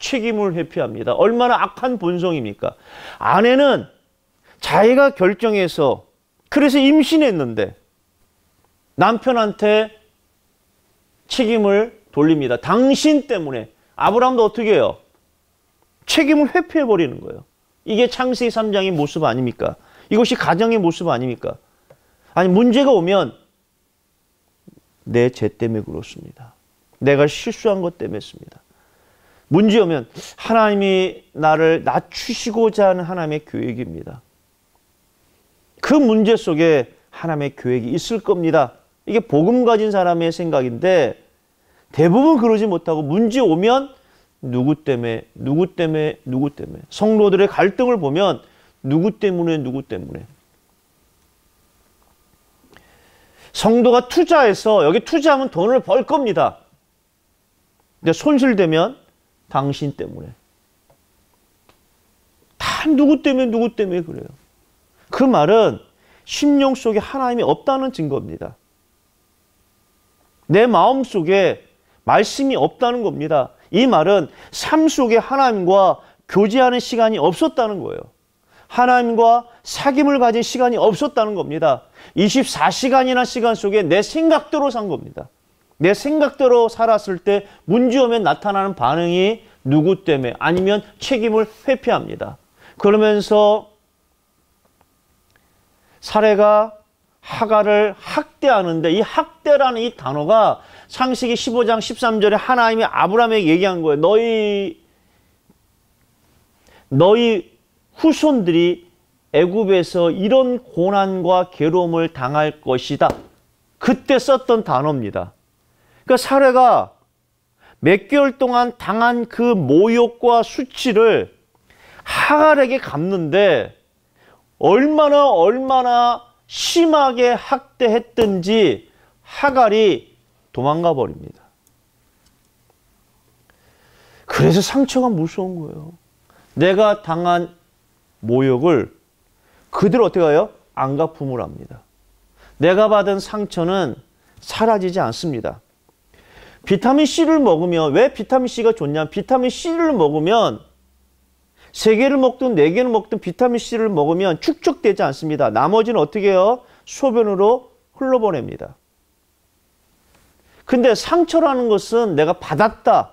책임을 회피합니다. 얼마나 악한 본성입니까? 아내는 자기가 결정해서 그래서 임신했는데 남편한테 책임을 돌립니다. 당신 때문에 아브라함도 어떻게 해요? 책임을 회피해 버리는 거예요. 이게 창세기 3장의 모습 아닙니까? 이것이 가정의 모습 아닙니까? 아니 문제가 오면 내 죄 때문에 그렇습니다. 내가 실수한 것 때문에입니다. 문제 오면 하나님이 나를 낮추시고자 하는 하나님의 계획입니다. 그 문제 속에 하나님의 계획이 있을 겁니다. 이게 복음 가진 사람의 생각인데 대부분 그러지 못하고 문제 오면 누구 때문에 누구 때문에 누구 때문에 성도들의 갈등을 보면 누구 때문에 누구 때문에 성도가 투자해서 여기 투자하면 돈을 벌 겁니다. 근데 손실되면 당신 때문에 다 누구 때문에 누구 때문에 그래요. 그 말은 심령 속에 하나님이 없다는 증거입니다. 내 마음 속에 말씀이 없다는 겁니다. 이 말은 삶 속에 하나님과 교제하는 시간이 없었다는 거예요. 하나님과 사귐을 가진 시간이 없었다는 겁니다. 24시간이나 시간 속에 내 생각대로 산 겁니다. 내 생각대로 살았을 때 문제오면 나타나는 반응이 누구 때문에 아니면 책임을 회피합니다. 그러면서 사례가 하가를 학대하는데 이 학대라는 이 단어가 창세기 15장 13절에 하나님이 아브라함에게 얘기한 거예요. 너희 너희 후손들이 애굽에서 이런 고난과 괴로움을 당할 것이다. 그때 썼던 단어입니다. 그 사례가 몇 개월 동안 당한 그 모욕과 수치를 하갈에게 갚는데 얼마나 얼마나 심하게 학대했든지 하갈이 도망가 버립니다. 그래서 상처가 무서운 거예요. 내가 당한 모욕을 그대로 어떻게 해요? 안가품을 합니다. 내가 받은 상처는 사라지지 않습니다. 비타민C를 먹으면 왜 비타민C가 좋냐? 비타민C를 먹으면 세개를 먹든 네개를 먹든 비타민C를 먹으면 축적되지 않습니다. 나머지는 어떻게 해요? 소변으로 흘러보냅니다. 근데 상처라는 것은 내가 받았다.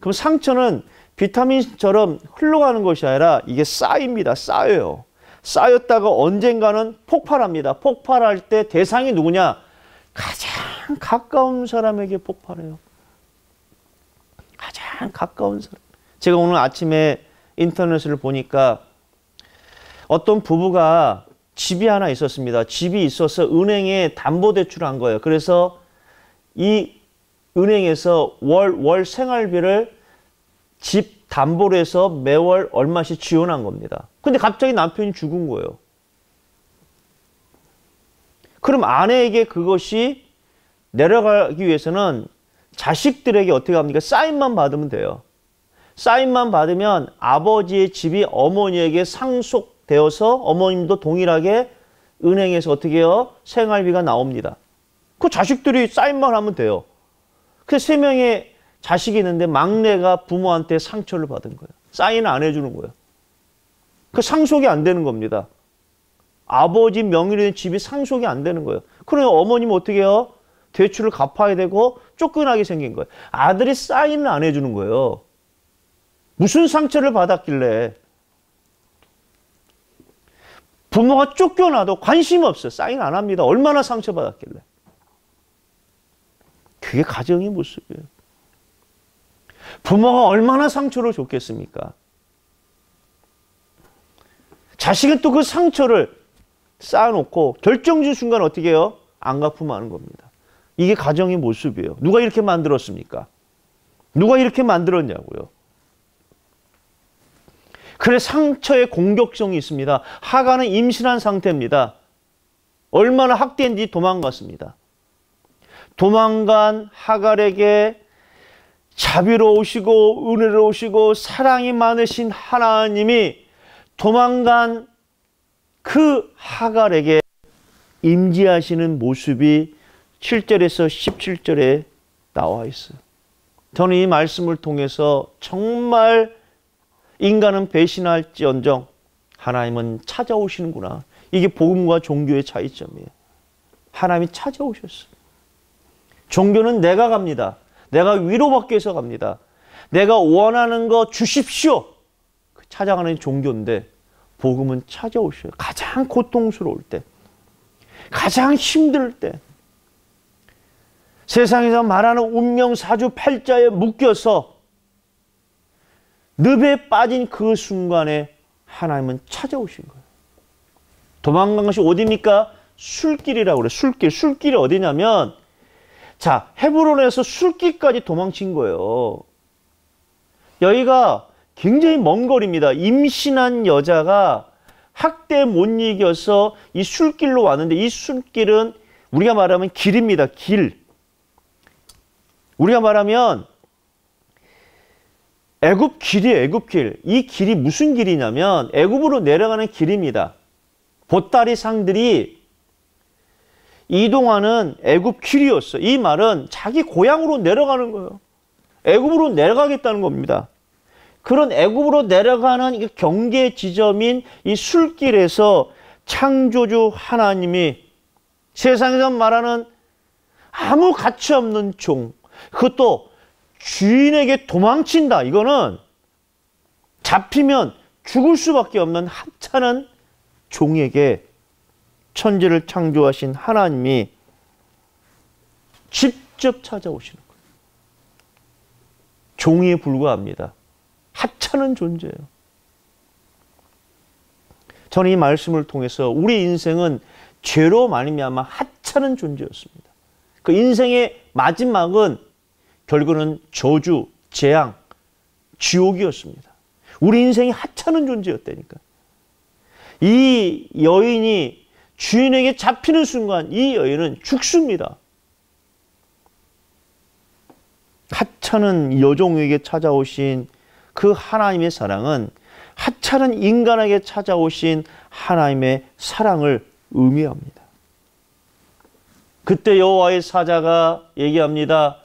그럼 상처는 비타민처럼 흘러가는 것이 아니라 이게 쌓입니다. 쌓여요. 쌓였다가 언젠가는 폭발합니다. 폭발할 때 대상이 누구냐? 가장 가까운 사람에게 폭발해요. 가장 가까운 사람. 제가 오늘 아침에 인터넷을 보니까 어떤 부부가 집이 하나 있었습니다. 집이 있어서 은행에 담보대출을 한 거예요. 그래서 이 은행에서 월, 월 생활비를 집 담보로 해서 매월 얼마씩 지원한 겁니다. 근데 갑자기 남편이 죽은 거예요. 그럼 아내에게 그것이 내려가기 위해서는 자식들에게 어떻게 합니까? 사인만 받으면 돼요. 사인만 받으면 아버지의 집이 어머니에게 상속되어서 어머님도 동일하게 은행에서 어떻게 해요? 생활비가 나옵니다. 그 자식들이 사인만 하면 돼요. 그 세 명의 자식이 있는데 막내가 부모한테 상처를 받은 거예요. 사인을 안 해주는 거예요. 그 상속이 안 되는 겁니다. 아버지 명의로 된 집이 상속이 안 되는 거예요. 그러면 어머님 어떻게 해요? 대출을 갚아야 되고 쫓겨나게 생긴 거예요. 아들이 사인을 안 해주는 거예요. 무슨 상처를 받았길래 부모가 쫓겨나도 관심 없어. 사인 안 합니다. 얼마나 상처받았길래. 그게 가정의 모습이에요. 부모가 얼마나 상처를 줬겠습니까? 자식은 또 그 상처를 쌓아놓고 결정적인 순간 어떻게 해요? 안 갚으면 겁니다. 이게 가정의 모습이에요. 누가 이렇게 만들었습니까? 누가 이렇게 만들었냐고요. 그래서 상처에 공격성이 있습니다. 하가는 임신한 상태입니다. 얼마나 학대했는 도망갔습니다. 도망간 하갈에게 자비로우시고 은혜로우시고 사랑이 많으신 하나님이 도망간 그 하갈에게 임지하시는 모습이 7절에서 17절에 나와 있어요. 저는 이 말씀을 통해서 정말 인간은 배신할지언정 하나님은 찾아오시는구나. 이게 복음과 종교의 차이점이에요. 하나님이 찾아오셨어요. 종교는 내가 갑니다. 내가 위로받기 위해서 갑니다. 내가 원하는 거 주십시오. 그 찾아가는 종교인데 복음은 찾아오셔요. 가장 고통스러울 때, 가장 힘들 때, 세상에서 말하는 운명 사주 팔자에 묶여서 늪에 빠진 그 순간에 하나님은 찾아오신 거예요. 도망간 것이 어디입니까? 술길이라고 그래. 술길. 술길이 어디냐면 자, 헤브론에서 술길까지 도망친 거예요. 여기가 굉장히 먼 거리입니다. 임신한 여자가 학대 못 이겨서 이 술길로 왔는데 이 술길은 우리가 말하면 길입니다. 길. 우리가 말하면 애굽 길이 에요 애굽 길. 이 길이 무슨 길이냐면 애굽으로 내려가는 길입니다. 보따리 상들이 이동하는 애굽 길이었어. 이 말은 자기 고향으로 내려가는 거예요. 애굽으로 내려가겠다는 겁니다. 그런 애굽으로 내려가는 경계 지점인 이 술길에서 창조주 하나님이 세상에서 말하는 아무 가치 없는 종, 그것도 주인에게 도망친다. 이거는 잡히면 죽을 수밖에 없는 하찮은 종에게 천지를 창조하신 하나님이 직접 찾아오시는 거예요. 종에 불과합니다. 하찮은 존재예요. 저는 이 말씀을 통해서 우리 인생은 죄로 말미암아 하찮은 존재였습니다. 그 인생의 마지막은 결국은 저주, 재앙, 지옥이었습니다. 우리 인생이 하찮은 존재였다니까. 이 여인이 주인에게 잡히는 순간 이 여인은 죽습니다. 하찮은 여종에게 찾아오신 그 하나님의 사랑은 하찮은 인간에게 찾아오신 하나님의 사랑을 의미합니다. 그때 여호와의 사자가 얘기합니다.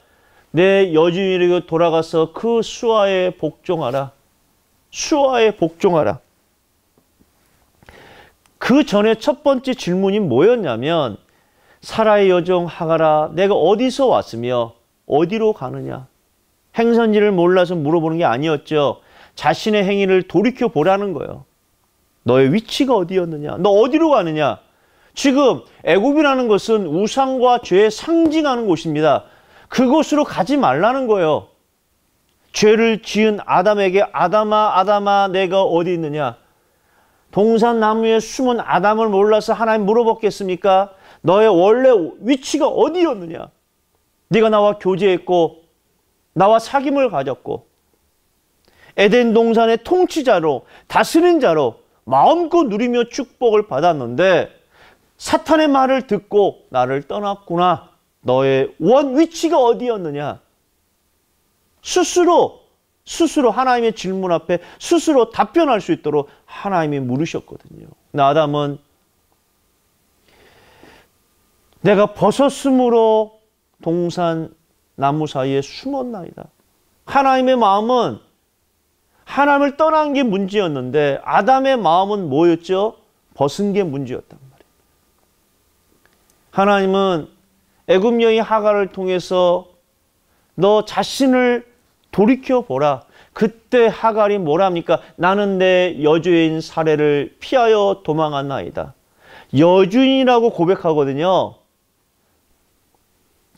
내 여주인에게 돌아가서 그수아에 복종하라. 수하에 복종하라. 그 전에 첫 번째 질문이 뭐였냐면 사라의 여종 하가라 내가 어디서 왔으며 어디로 가느냐. 행선지를 몰라서 물어보는 게 아니었죠. 자신의 행위를 돌이켜 보라는 거예요. 너의 위치가 어디였느냐? 너 어디로 가느냐? 지금 애굽이라는 것은 우상과 죄에 상징하는 곳입니다. 그곳으로 가지 말라는 거예요. 죄를 지은 아담에게 아담아 아담아 내가 어디 있느냐? 동산 나무에 숨은 아담을 몰라서 하나님 물어봤겠습니까? 너의 원래 위치가 어디였느냐? 네가 나와 교제했고 나와 사귐을 가졌고 에덴 동산의 통치자로 다스린 자로 마음껏 누리며 축복을 받았는데 사탄의 말을 듣고 나를 떠났구나. 너의 원 위치가 어디였느냐? 스스로 스스로 하나님의 질문 앞에 스스로 답변할 수 있도록 하나님이 물으셨거든요. 나담은 내가 벗었으므로 동산 나무 사이에 숨었나이다. 하나님의 마음은 하나님을 떠난 게 문제였는데 아담의 마음은 뭐였죠? 벗은 게 문제였단 말이에요. 하나님은 애굽 여인 하갈을 통해서 너 자신을 돌이켜 보라. 그때 하갈이 뭐합니까 나는 내 여주인 사례를 피하여 도망한 나이다. 여주인이라고 고백하거든요.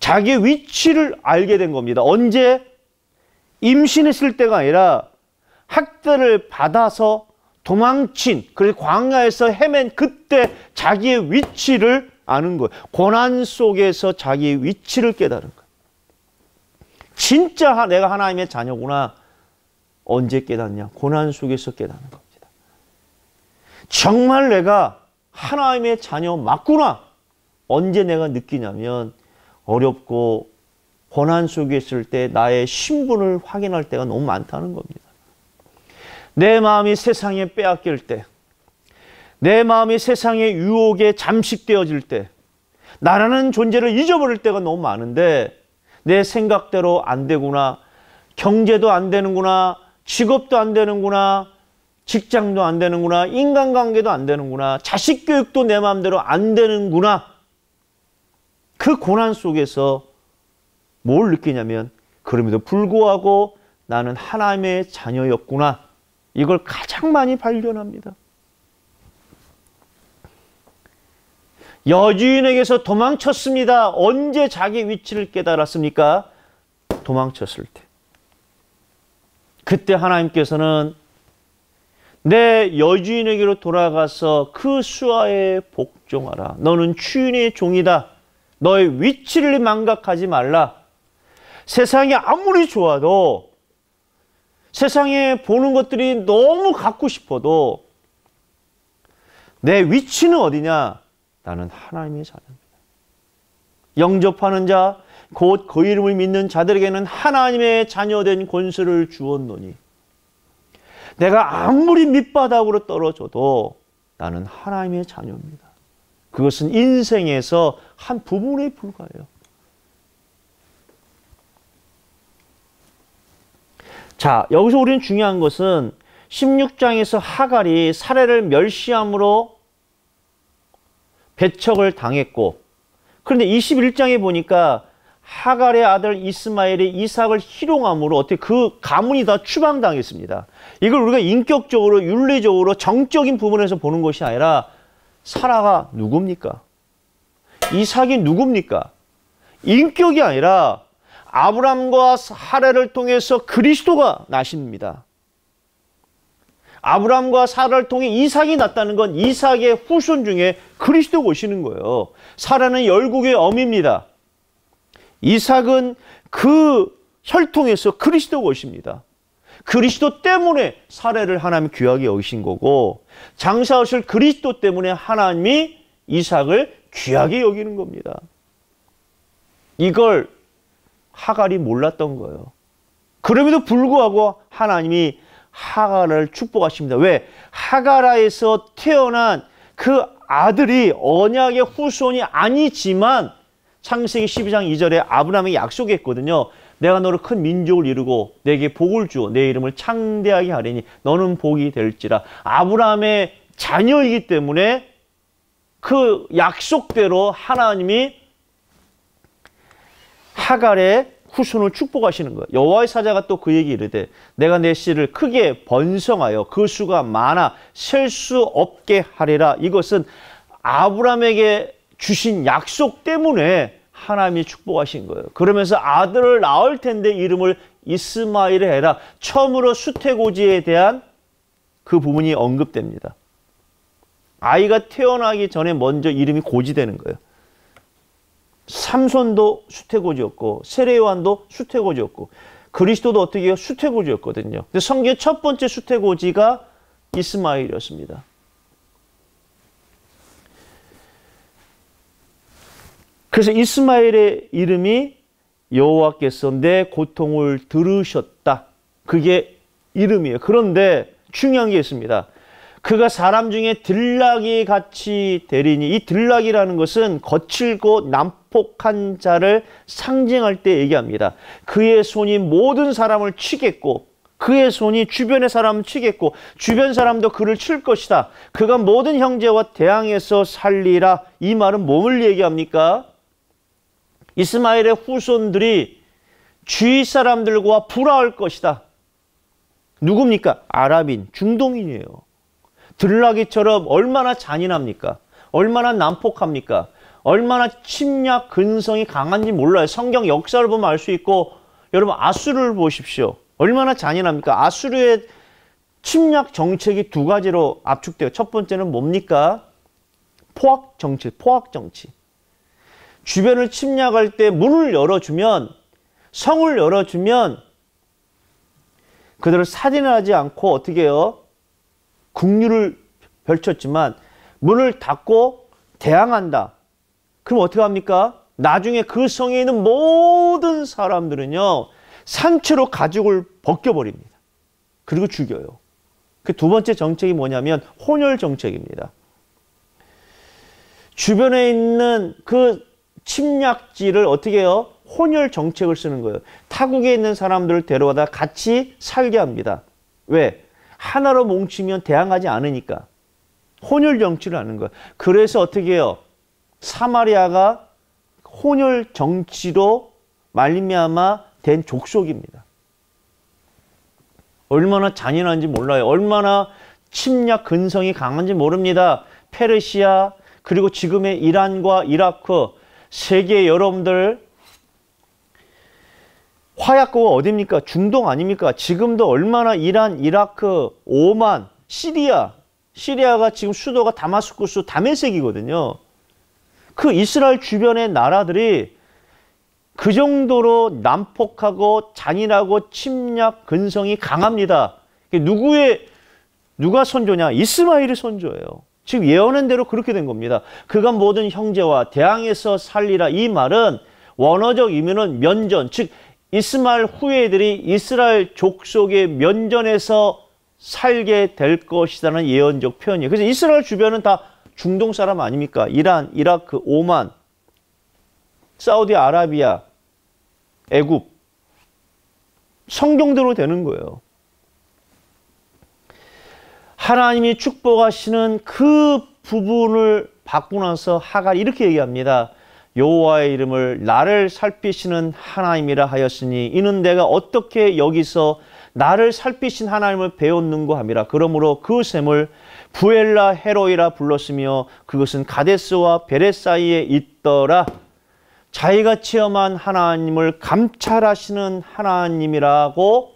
자기의 위치를 알게 된 겁니다. 언제? 임신했을 때가 아니라 학대를 받아서 도망친, 그래서 광야에서 헤맨 그때 자기의 위치를 아는 거예요. 고난 속에서 자기의 위치를 깨달은 거예요. 진짜 내가 하나님의 자녀구나. 언제 깨닫냐? 고난 속에서 깨닫는 겁니다. 정말 내가 하나님의 자녀 맞구나. 언제 내가 느끼냐면 어렵고 고난 속에 있을 때 나의 신분을 확인할 때가 너무 많다는 겁니다. 내 마음이 세상에 빼앗길 때내 마음이 세상의 유혹에 잠식되어질 때, 나라는 존재를 잊어버릴 때가 너무 많은데, 내 생각대로 안 되구나. 경제도 안 되는구나. 직업도 안 되는구나. 직장도 안 되는구나. 인간관계도 안 되는구나. 자식 교육도 내 마음대로 안 되는구나. 그 고난 속에서 뭘 느끼냐면, 그럼에도 불구하고 나는 하나님의 자녀였구나. 이걸 가장 많이 발견합니다. 여주인에게서 도망쳤습니다. 언제 자기 위치를 깨달았습니까? 도망쳤을 때. 그때 하나님께서는 내 여주인에게로 돌아가서 그 수하에 복종하라. 너는 주인의 종이다. 너의 위치를 망각하지 말라. 세상이 아무리 좋아도 세상에 보는 것들이 너무 갖고 싶어도 내 위치는 어디냐? 나는 하나님의 자녀입니다. 영접하는 자, 곧 그 이름을 믿는 자들에게는 하나님의 자녀된 권세를 주었노니 내가 아무리 밑바닥으로 떨어져도 나는 하나님의 자녀입니다. 그것은 인생에서 한 부분에 불과해요. 자, 여기서 우리는 중요한 것은 16장에서 하갈이 사례를 멸시함으로 배척을 당했고 그런데 21장에 보니까 하갈의 아들 이스마엘이 이삭을 희롱함으로 어떻게 그 가문이 다 추방당했습니다. 이걸 우리가 인격적으로 윤리적으로 정적인 부분에서 보는 것이 아니라 사라가 누굽니까? 이삭이 누굽니까? 인격이 아니라 아브람과 하레를 통해서 그리스도가 나십니다. 아브라함과 사라를 통해 이삭이 났다는 건 이삭의 후손 중에 그리스도가 오시는 거예요. 사라는 열국의 엄입니다. 이삭은 그 혈통에서 그리스도가 오십니다. 그리스도 때문에 사례를 하나님 귀하게 여기신 거고 장사하실 그리스도 때문에 하나님이 이삭을 귀하게 여기는 겁니다. 이걸 하갈이 몰랐던 거예요. 그럼에도 불구하고 하나님이 하가라를 축복하십니다. 왜? 하가라에서 태어난 그 아들이 언약의 후손이 아니지만 창세기 12장 2절에 아브라함이 약속했거든요. 내가 너를 큰 민족을 이루고 내게 복을 주어 내 이름을 창대하게 하리니 너는 복이 될지라. 아브라함의 자녀이기 때문에 그 약속대로 하나님이 하갈의 후손을 축복하시는 거예요. 여호와의 사자가 또 그에게 이르되 내가 내 씨를 크게 번성하여 그 수가 많아 셀 수 없게 하리라. 이것은 아브람에게 주신 약속 때문에 하나님이 축복하신 거예요. 그러면서 아들을 낳을 텐데 이름을 이스마일에 해라. 처음으로 수태고지에 대한 그 부분이 언급됩니다. 아이가 태어나기 전에 먼저 이름이 고지되는 거예요. 삼손도 수태고지였고 세례요한도 수태고지였고 그리스도도 어떻게 해요? 수태고지였거든요. 근데 성경의 첫 번째 수태고지가 이스마일이었습니다. 그래서 이스마엘의 이름이 여호와께서 내 고통을 들으셨다. 그게 이름이에요. 그런데 중요한 게 있습니다. 그가 사람 중에 들락이 같이 되리니 이 들락이라는 것은 거칠고 난폭한 자를 상징할 때 얘기합니다. 그의 손이 모든 사람을 치겠고 그의 손이 주변의 사람을 치겠고 주변 사람도 그를 칠 것이다. 그가 모든 형제와 대항해서 살리라. 이 말은 몸을 얘기합니까? 이스마엘의 후손들이 주위 사람들과 불화할 것이다. 누굽니까? 아랍인, 중동인이에요. 들락이처럼 얼마나 잔인합니까? 얼마나 난폭합니까? 얼마나 침략 근성이 강한지 몰라요. 성경 역사를 보면 알 수 있고 여러분 아수르를 보십시오. 얼마나 잔인합니까? 아수르의 침략 정책이 두 가지로 압축돼요. 첫 번째는 뭡니까? 포악 정치, 포악 정치. 주변을 침략할 때 문을 열어주면 성을 열어주면 그들을 살인하지 않고 어떻게 해요? 국류를 펼쳤지만 문을 닫고 대항한다. 그럼 어떻게 합니까? 나중에 그 성에 있는 모든 사람들은요. 산채로 가죽을 벗겨버립니다. 그리고 죽여요. 그 두 번째 정책이 뭐냐면 혼혈 정책입니다. 주변에 있는 그 침략지를 어떻게 해요? 혼혈 정책을 쓰는 거예요. 타국에 있는 사람들을 데려와다 같이 살게 합니다. 왜? 하나로 뭉치면 대항하지 않으니까 혼혈 정치를 하는 거예요. 그래서 어떻게 해요? 사마리아가 혼혈 정치로 말미암아 된 족속입니다. 얼마나 잔인한지 몰라요. 얼마나 침략 근성이 강한지 모릅니다. 페르시아 그리고 지금의 이란과 이라크 세계 여러분들 화약고가 어딥니까? 중동 아닙니까? 지금도 얼마나 이란, 이라크, 오만, 시리아, 시리아가 지금 수도가 다마스쿠스 다메섹이거든요. 그 이스라엘 주변의 나라들이 그 정도로 난폭하고 잔인하고 침략 근성이 강합니다. 누구의 누가 선조냐? 이스마일이 선조예요. 지금 예언한 대로 그렇게 된 겁니다. 그가 모든 형제와 대항해서 살리라 이 말은 원어적 의미는 면전 즉 이스마엘 후예들이 이스라엘 족속의 면전에서 살게 될 것이라는 예언적 표현이에요. 그래서 이스라엘 주변은 다 중동 사람 아닙니까? 이란, 이라크, 오만, 사우디아라비아, 애굽. 성경대로 되는 거예요. 하나님이 축복하시는 그 부분을 받고 나서 하가 이렇게 얘기합니다. 여호와의 이름을 나를 살피시는 하나님이라 하였으니 이는 내가 어떻게 여기서 나를 살피신 하나님을 배웠는고 함이라 그러므로 그 셈을 부엘라 헤로이라 불렀으며 그것은 가데스와 베레 사이에 있더라 자기가 체험한 하나님을 감찰하시는 하나님이라고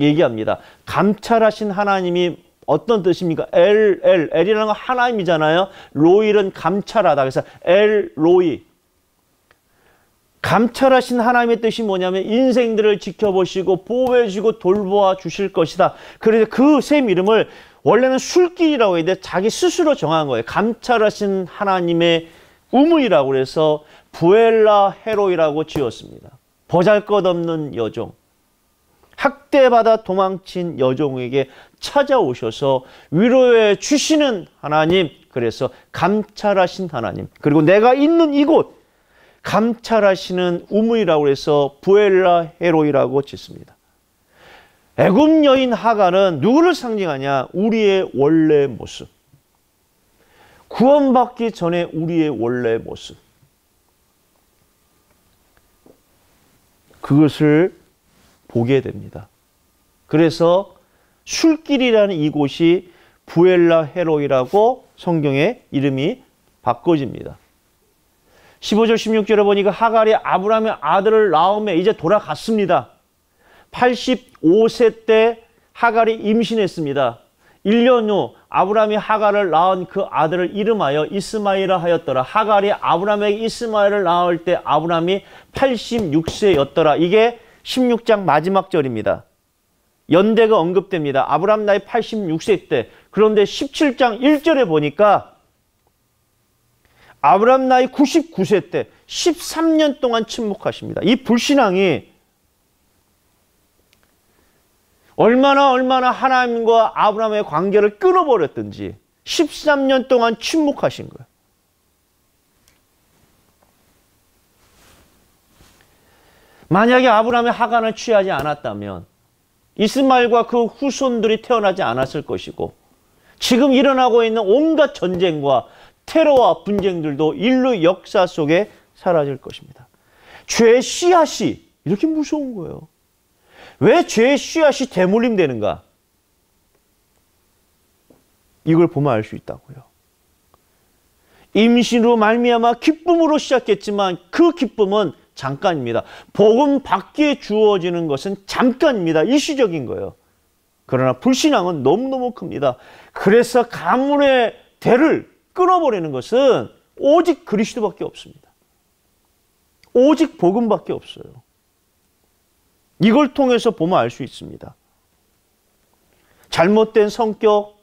얘기합니다. 감찰하신 하나님이 어떤 뜻입니까? 엘, 엘, 엘이라는 건 하나님이잖아요. 로일은 감찰하다. 그래서 엘, 로이. 감찰하신 하나님의 뜻이 뭐냐면 인생들을 지켜보시고 보호해주고 돌보아 주실 것이다. 그래서 그 셈 이름을 원래는 술길이라고 했는데 자기 스스로 정한 거예요. 감찰하신 하나님의 우물이라고 해서 부엘라 헤로이라고 지었습니다. 보잘것없는 여종. 학대받아 도망친 여종에게 찾아오셔서 위로해 주시는 하나님, 그래서 감찰하신 하나님, 그리고 내가 있는 이곳, 감찰하시는 우물이라고 해서 부엘라 헤로이라고 짓습니다. 애굽 여인 하가는 누구를 상징하냐? 우리의 원래 모습. 구원받기 전에 우리의 원래 모습. 그것을 보게 됩니다. 그래서 술길이라는 이곳이 부엘라 헤로이라고 성경의 이름이 바꿔집니다. 15절 16절에 보니까 하갈이 아브라함의 아들을 낳음에 이제 돌아갔습니다. 85세 때 하갈이 임신했습니다. 1년 후 아브라함이 하갈을 낳은 그 아들을 이름하여 이스마엘라 하였더라. 하갈이 아브라함에게 이스마엘을 낳을 때 아브라함이 86세였더라. 이게 16장 마지막 절입니다. 연대가 언급됩니다. 아브람 나이 86세 때. 그런데 17장 1절에 보니까 아브람 나이 99세 때 13년 동안 침묵하십니다. 이 불신앙이 얼마나 얼마나 하나님과 아브라함의 관계를 끊어버렸든지 13년 동안 침묵하신 거예요. 만약에 아브라함의 하간을 취하지 않았다면 이스마일과 그 후손들이 태어나지 않았을 것이고 지금 일어나고 있는 온갖 전쟁과 테러와 분쟁들도 인류 역사 속에 사라질 것입니다. 죄 씨앗이 이렇게 무서운 거예요. 왜 죄 씨앗이 대물림되는가? 이걸 보면 알 수 있다고요. 임신으로 말미암아 기쁨으로 시작했지만 그 기쁨은 잠깐입니다. 복음 밖에 주어지는 것은 잠깐입니다. 일시적인 거예요. 그러나 불신앙은 너무너무 큽니다. 그래서 가문의 대를 끊어버리는 것은 오직 그리스도밖에 없습니다. 오직 복음밖에 없어요. 이걸 통해서 보면 알 수 있습니다. 잘못된 성격,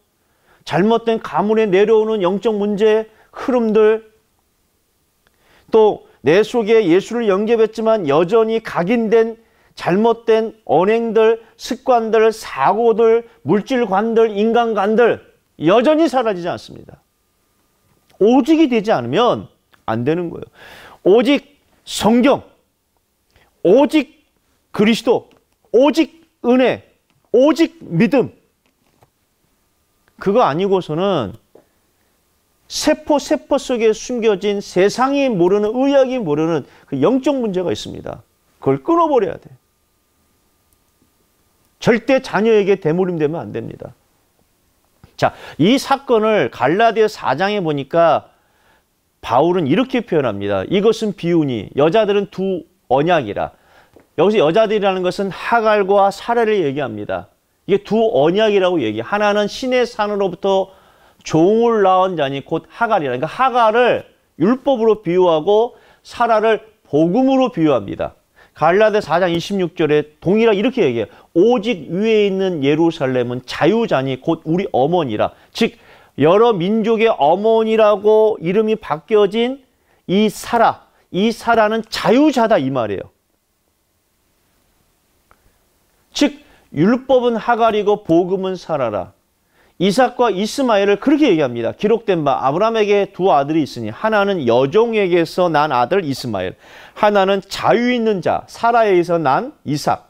잘못된 가문에 내려오는 영적 문제, 흐름들, 또내 속에 예수를 영접했지만 여전히 각인된 잘못된 언행들, 습관들, 사고들, 물질관들, 인간관들 여전히 사라지지 않습니다. 오직이 되지 않으면 안 되는 거예요. 오직 성경, 오직 그리스도, 오직 은혜, 오직 믿음. 그거 아니고서는 세포 세포 속에 숨겨진 세상이 모르는 의학이 모르는 그 영적 문제가 있습니다. 그걸 끊어버려야 돼. 절대 자녀에게 대물림되면 안 됩니다. 자, 이 사건을 갈라디아 4장에 보니까 바울은 이렇게 표현합니다. 이것은 비운이 여자들은 두 언약이라. 여기서 여자들이라는 것은 하갈과 사례를 얘기합니다. 이게 두 언약이라고 얘기. 하나는 신의 산으로부터 종을 낳은 자니 곧 하갈이라. 그러니까 하갈을 율법으로 비유하고 사라를 복음으로 비유합니다. 갈라데 4장 26절에 동일하 이렇게 얘기해요. 오직 위에 있는 예루살렘은 자유자니 곧 우리 어머니라. 즉 여러 민족의 어머니라고 이름이 바뀌어진 이 사라, 이 사라는 자유자다 이 말이에요. 즉 율법은 하갈이고 복음은 사라라. 이삭과 이스마엘을 그렇게 얘기합니다. 기록된 바 아브라함에게 두 아들이 있으니 하나는 여종에게서 난 아들 이스마엘, 하나는 자유 있는 자사라에서난 이삭.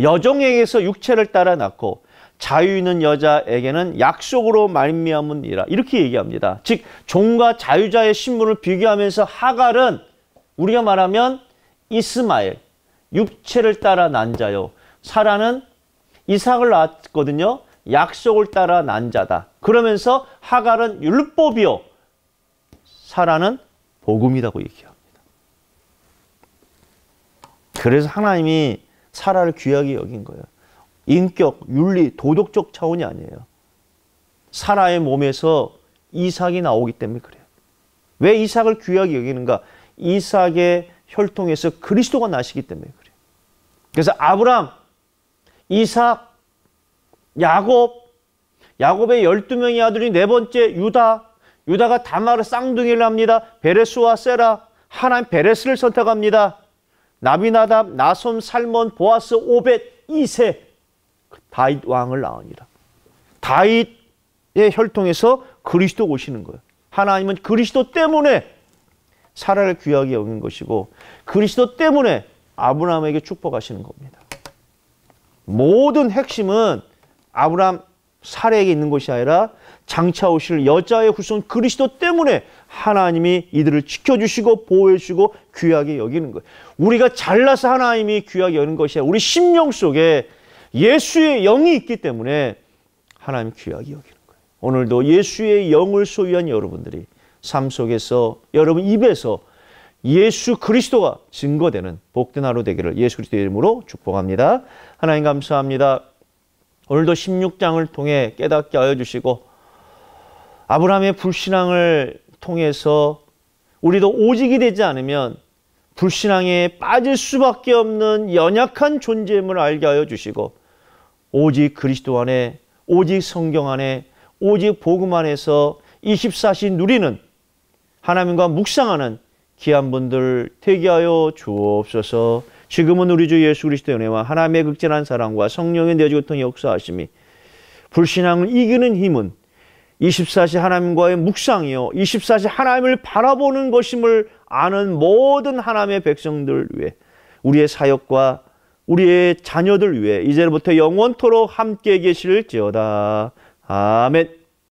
여종에게서 육체를 따라 낳고 자유 있는 여자에게는 약속으로 말미암은이라 이렇게 얘기합니다. 즉 종과 자유자의 신분을 비교하면서 하갈은 우리가 말하면 이스마엘 육체를 따라 난 자요. 사라는 이삭을 낳았거든요. 약속을 따라 난 자다. 그러면서 하갈은 율법이요. 사라는 복음이라고 얘기합니다. 그래서 하나님이 사라를 귀하게 여긴 거예요. 인격, 윤리, 도덕적 차원이 아니에요. 사라의 몸에서 이삭이 나오기 때문에 그래요. 왜 이삭을 귀하게 여기는가? 이삭의 혈통에서 그리스도가 나시기 때문에 그래요. 그래서 아브람, 이삭, 야곱, 야곱의 12명의 아들이 네 번째 유다, 유다가 다마르 쌍둥이를 합니다. 베레스와 세라, 하나님 베레스를 선택합니다. 나비나답, 나솜, 살몬, 보아스, 오벳, 이세 그 다윗 왕을 낳으니라. 다윗의 혈통에서 그리스도 오시는 거예요. 하나님은 그리스도 때문에 사라를 귀하게 여긴 것이고 그리스도 때문에 아브라함에게 축복하시는 겁니다. 모든 핵심은 아브라함 사례에게 있는 것이 아니라 장차 오실 여자의 후손 그리스도 때문에 하나님이 이들을 지켜주시고 보호해주시고 귀하게 여기는 거예요. 우리가 잘나서 하나님이 귀하게 여는 것이 아니라 우리 심령 속에 예수의 영이 있기 때문에 하나님 귀하게 여기는 거예요. 오늘도 예수의 영을 소유한 여러분들이 삶 속에서 여러분 입에서 예수 그리스도가 증거되는 복된 하루 되기를 예수 그리스도의 이름으로 축복합니다. 하나님 감사합니다. 오늘도 16장을 통해 깨닫게 하여 주시고 아브라함의 불신앙을 통해서 우리도 오직이 되지 않으면 불신앙에 빠질 수밖에 없는 연약한 존재임을 알게 하여 주시고 오직 그리스도 안에 오직 성경 안에 오직 복음 안에서 24시 누리는 하나님과 묵상하는 귀한 분들 되게 하여 주옵소서. 지금은 우리 주 예수 그리스도의 은혜와 하나님의 극진한 사랑과 성령의 내주통 역사하심이 불신앙을 이기는 힘은 24시 하나님과의 묵상이요 24시 하나님을 바라보는 것임을 아는 모든 하나님의 백성들 위해 우리의 사역과 우리의 자녀들 위해 이제부터 영원토록 함께 계실지어다. 아멘.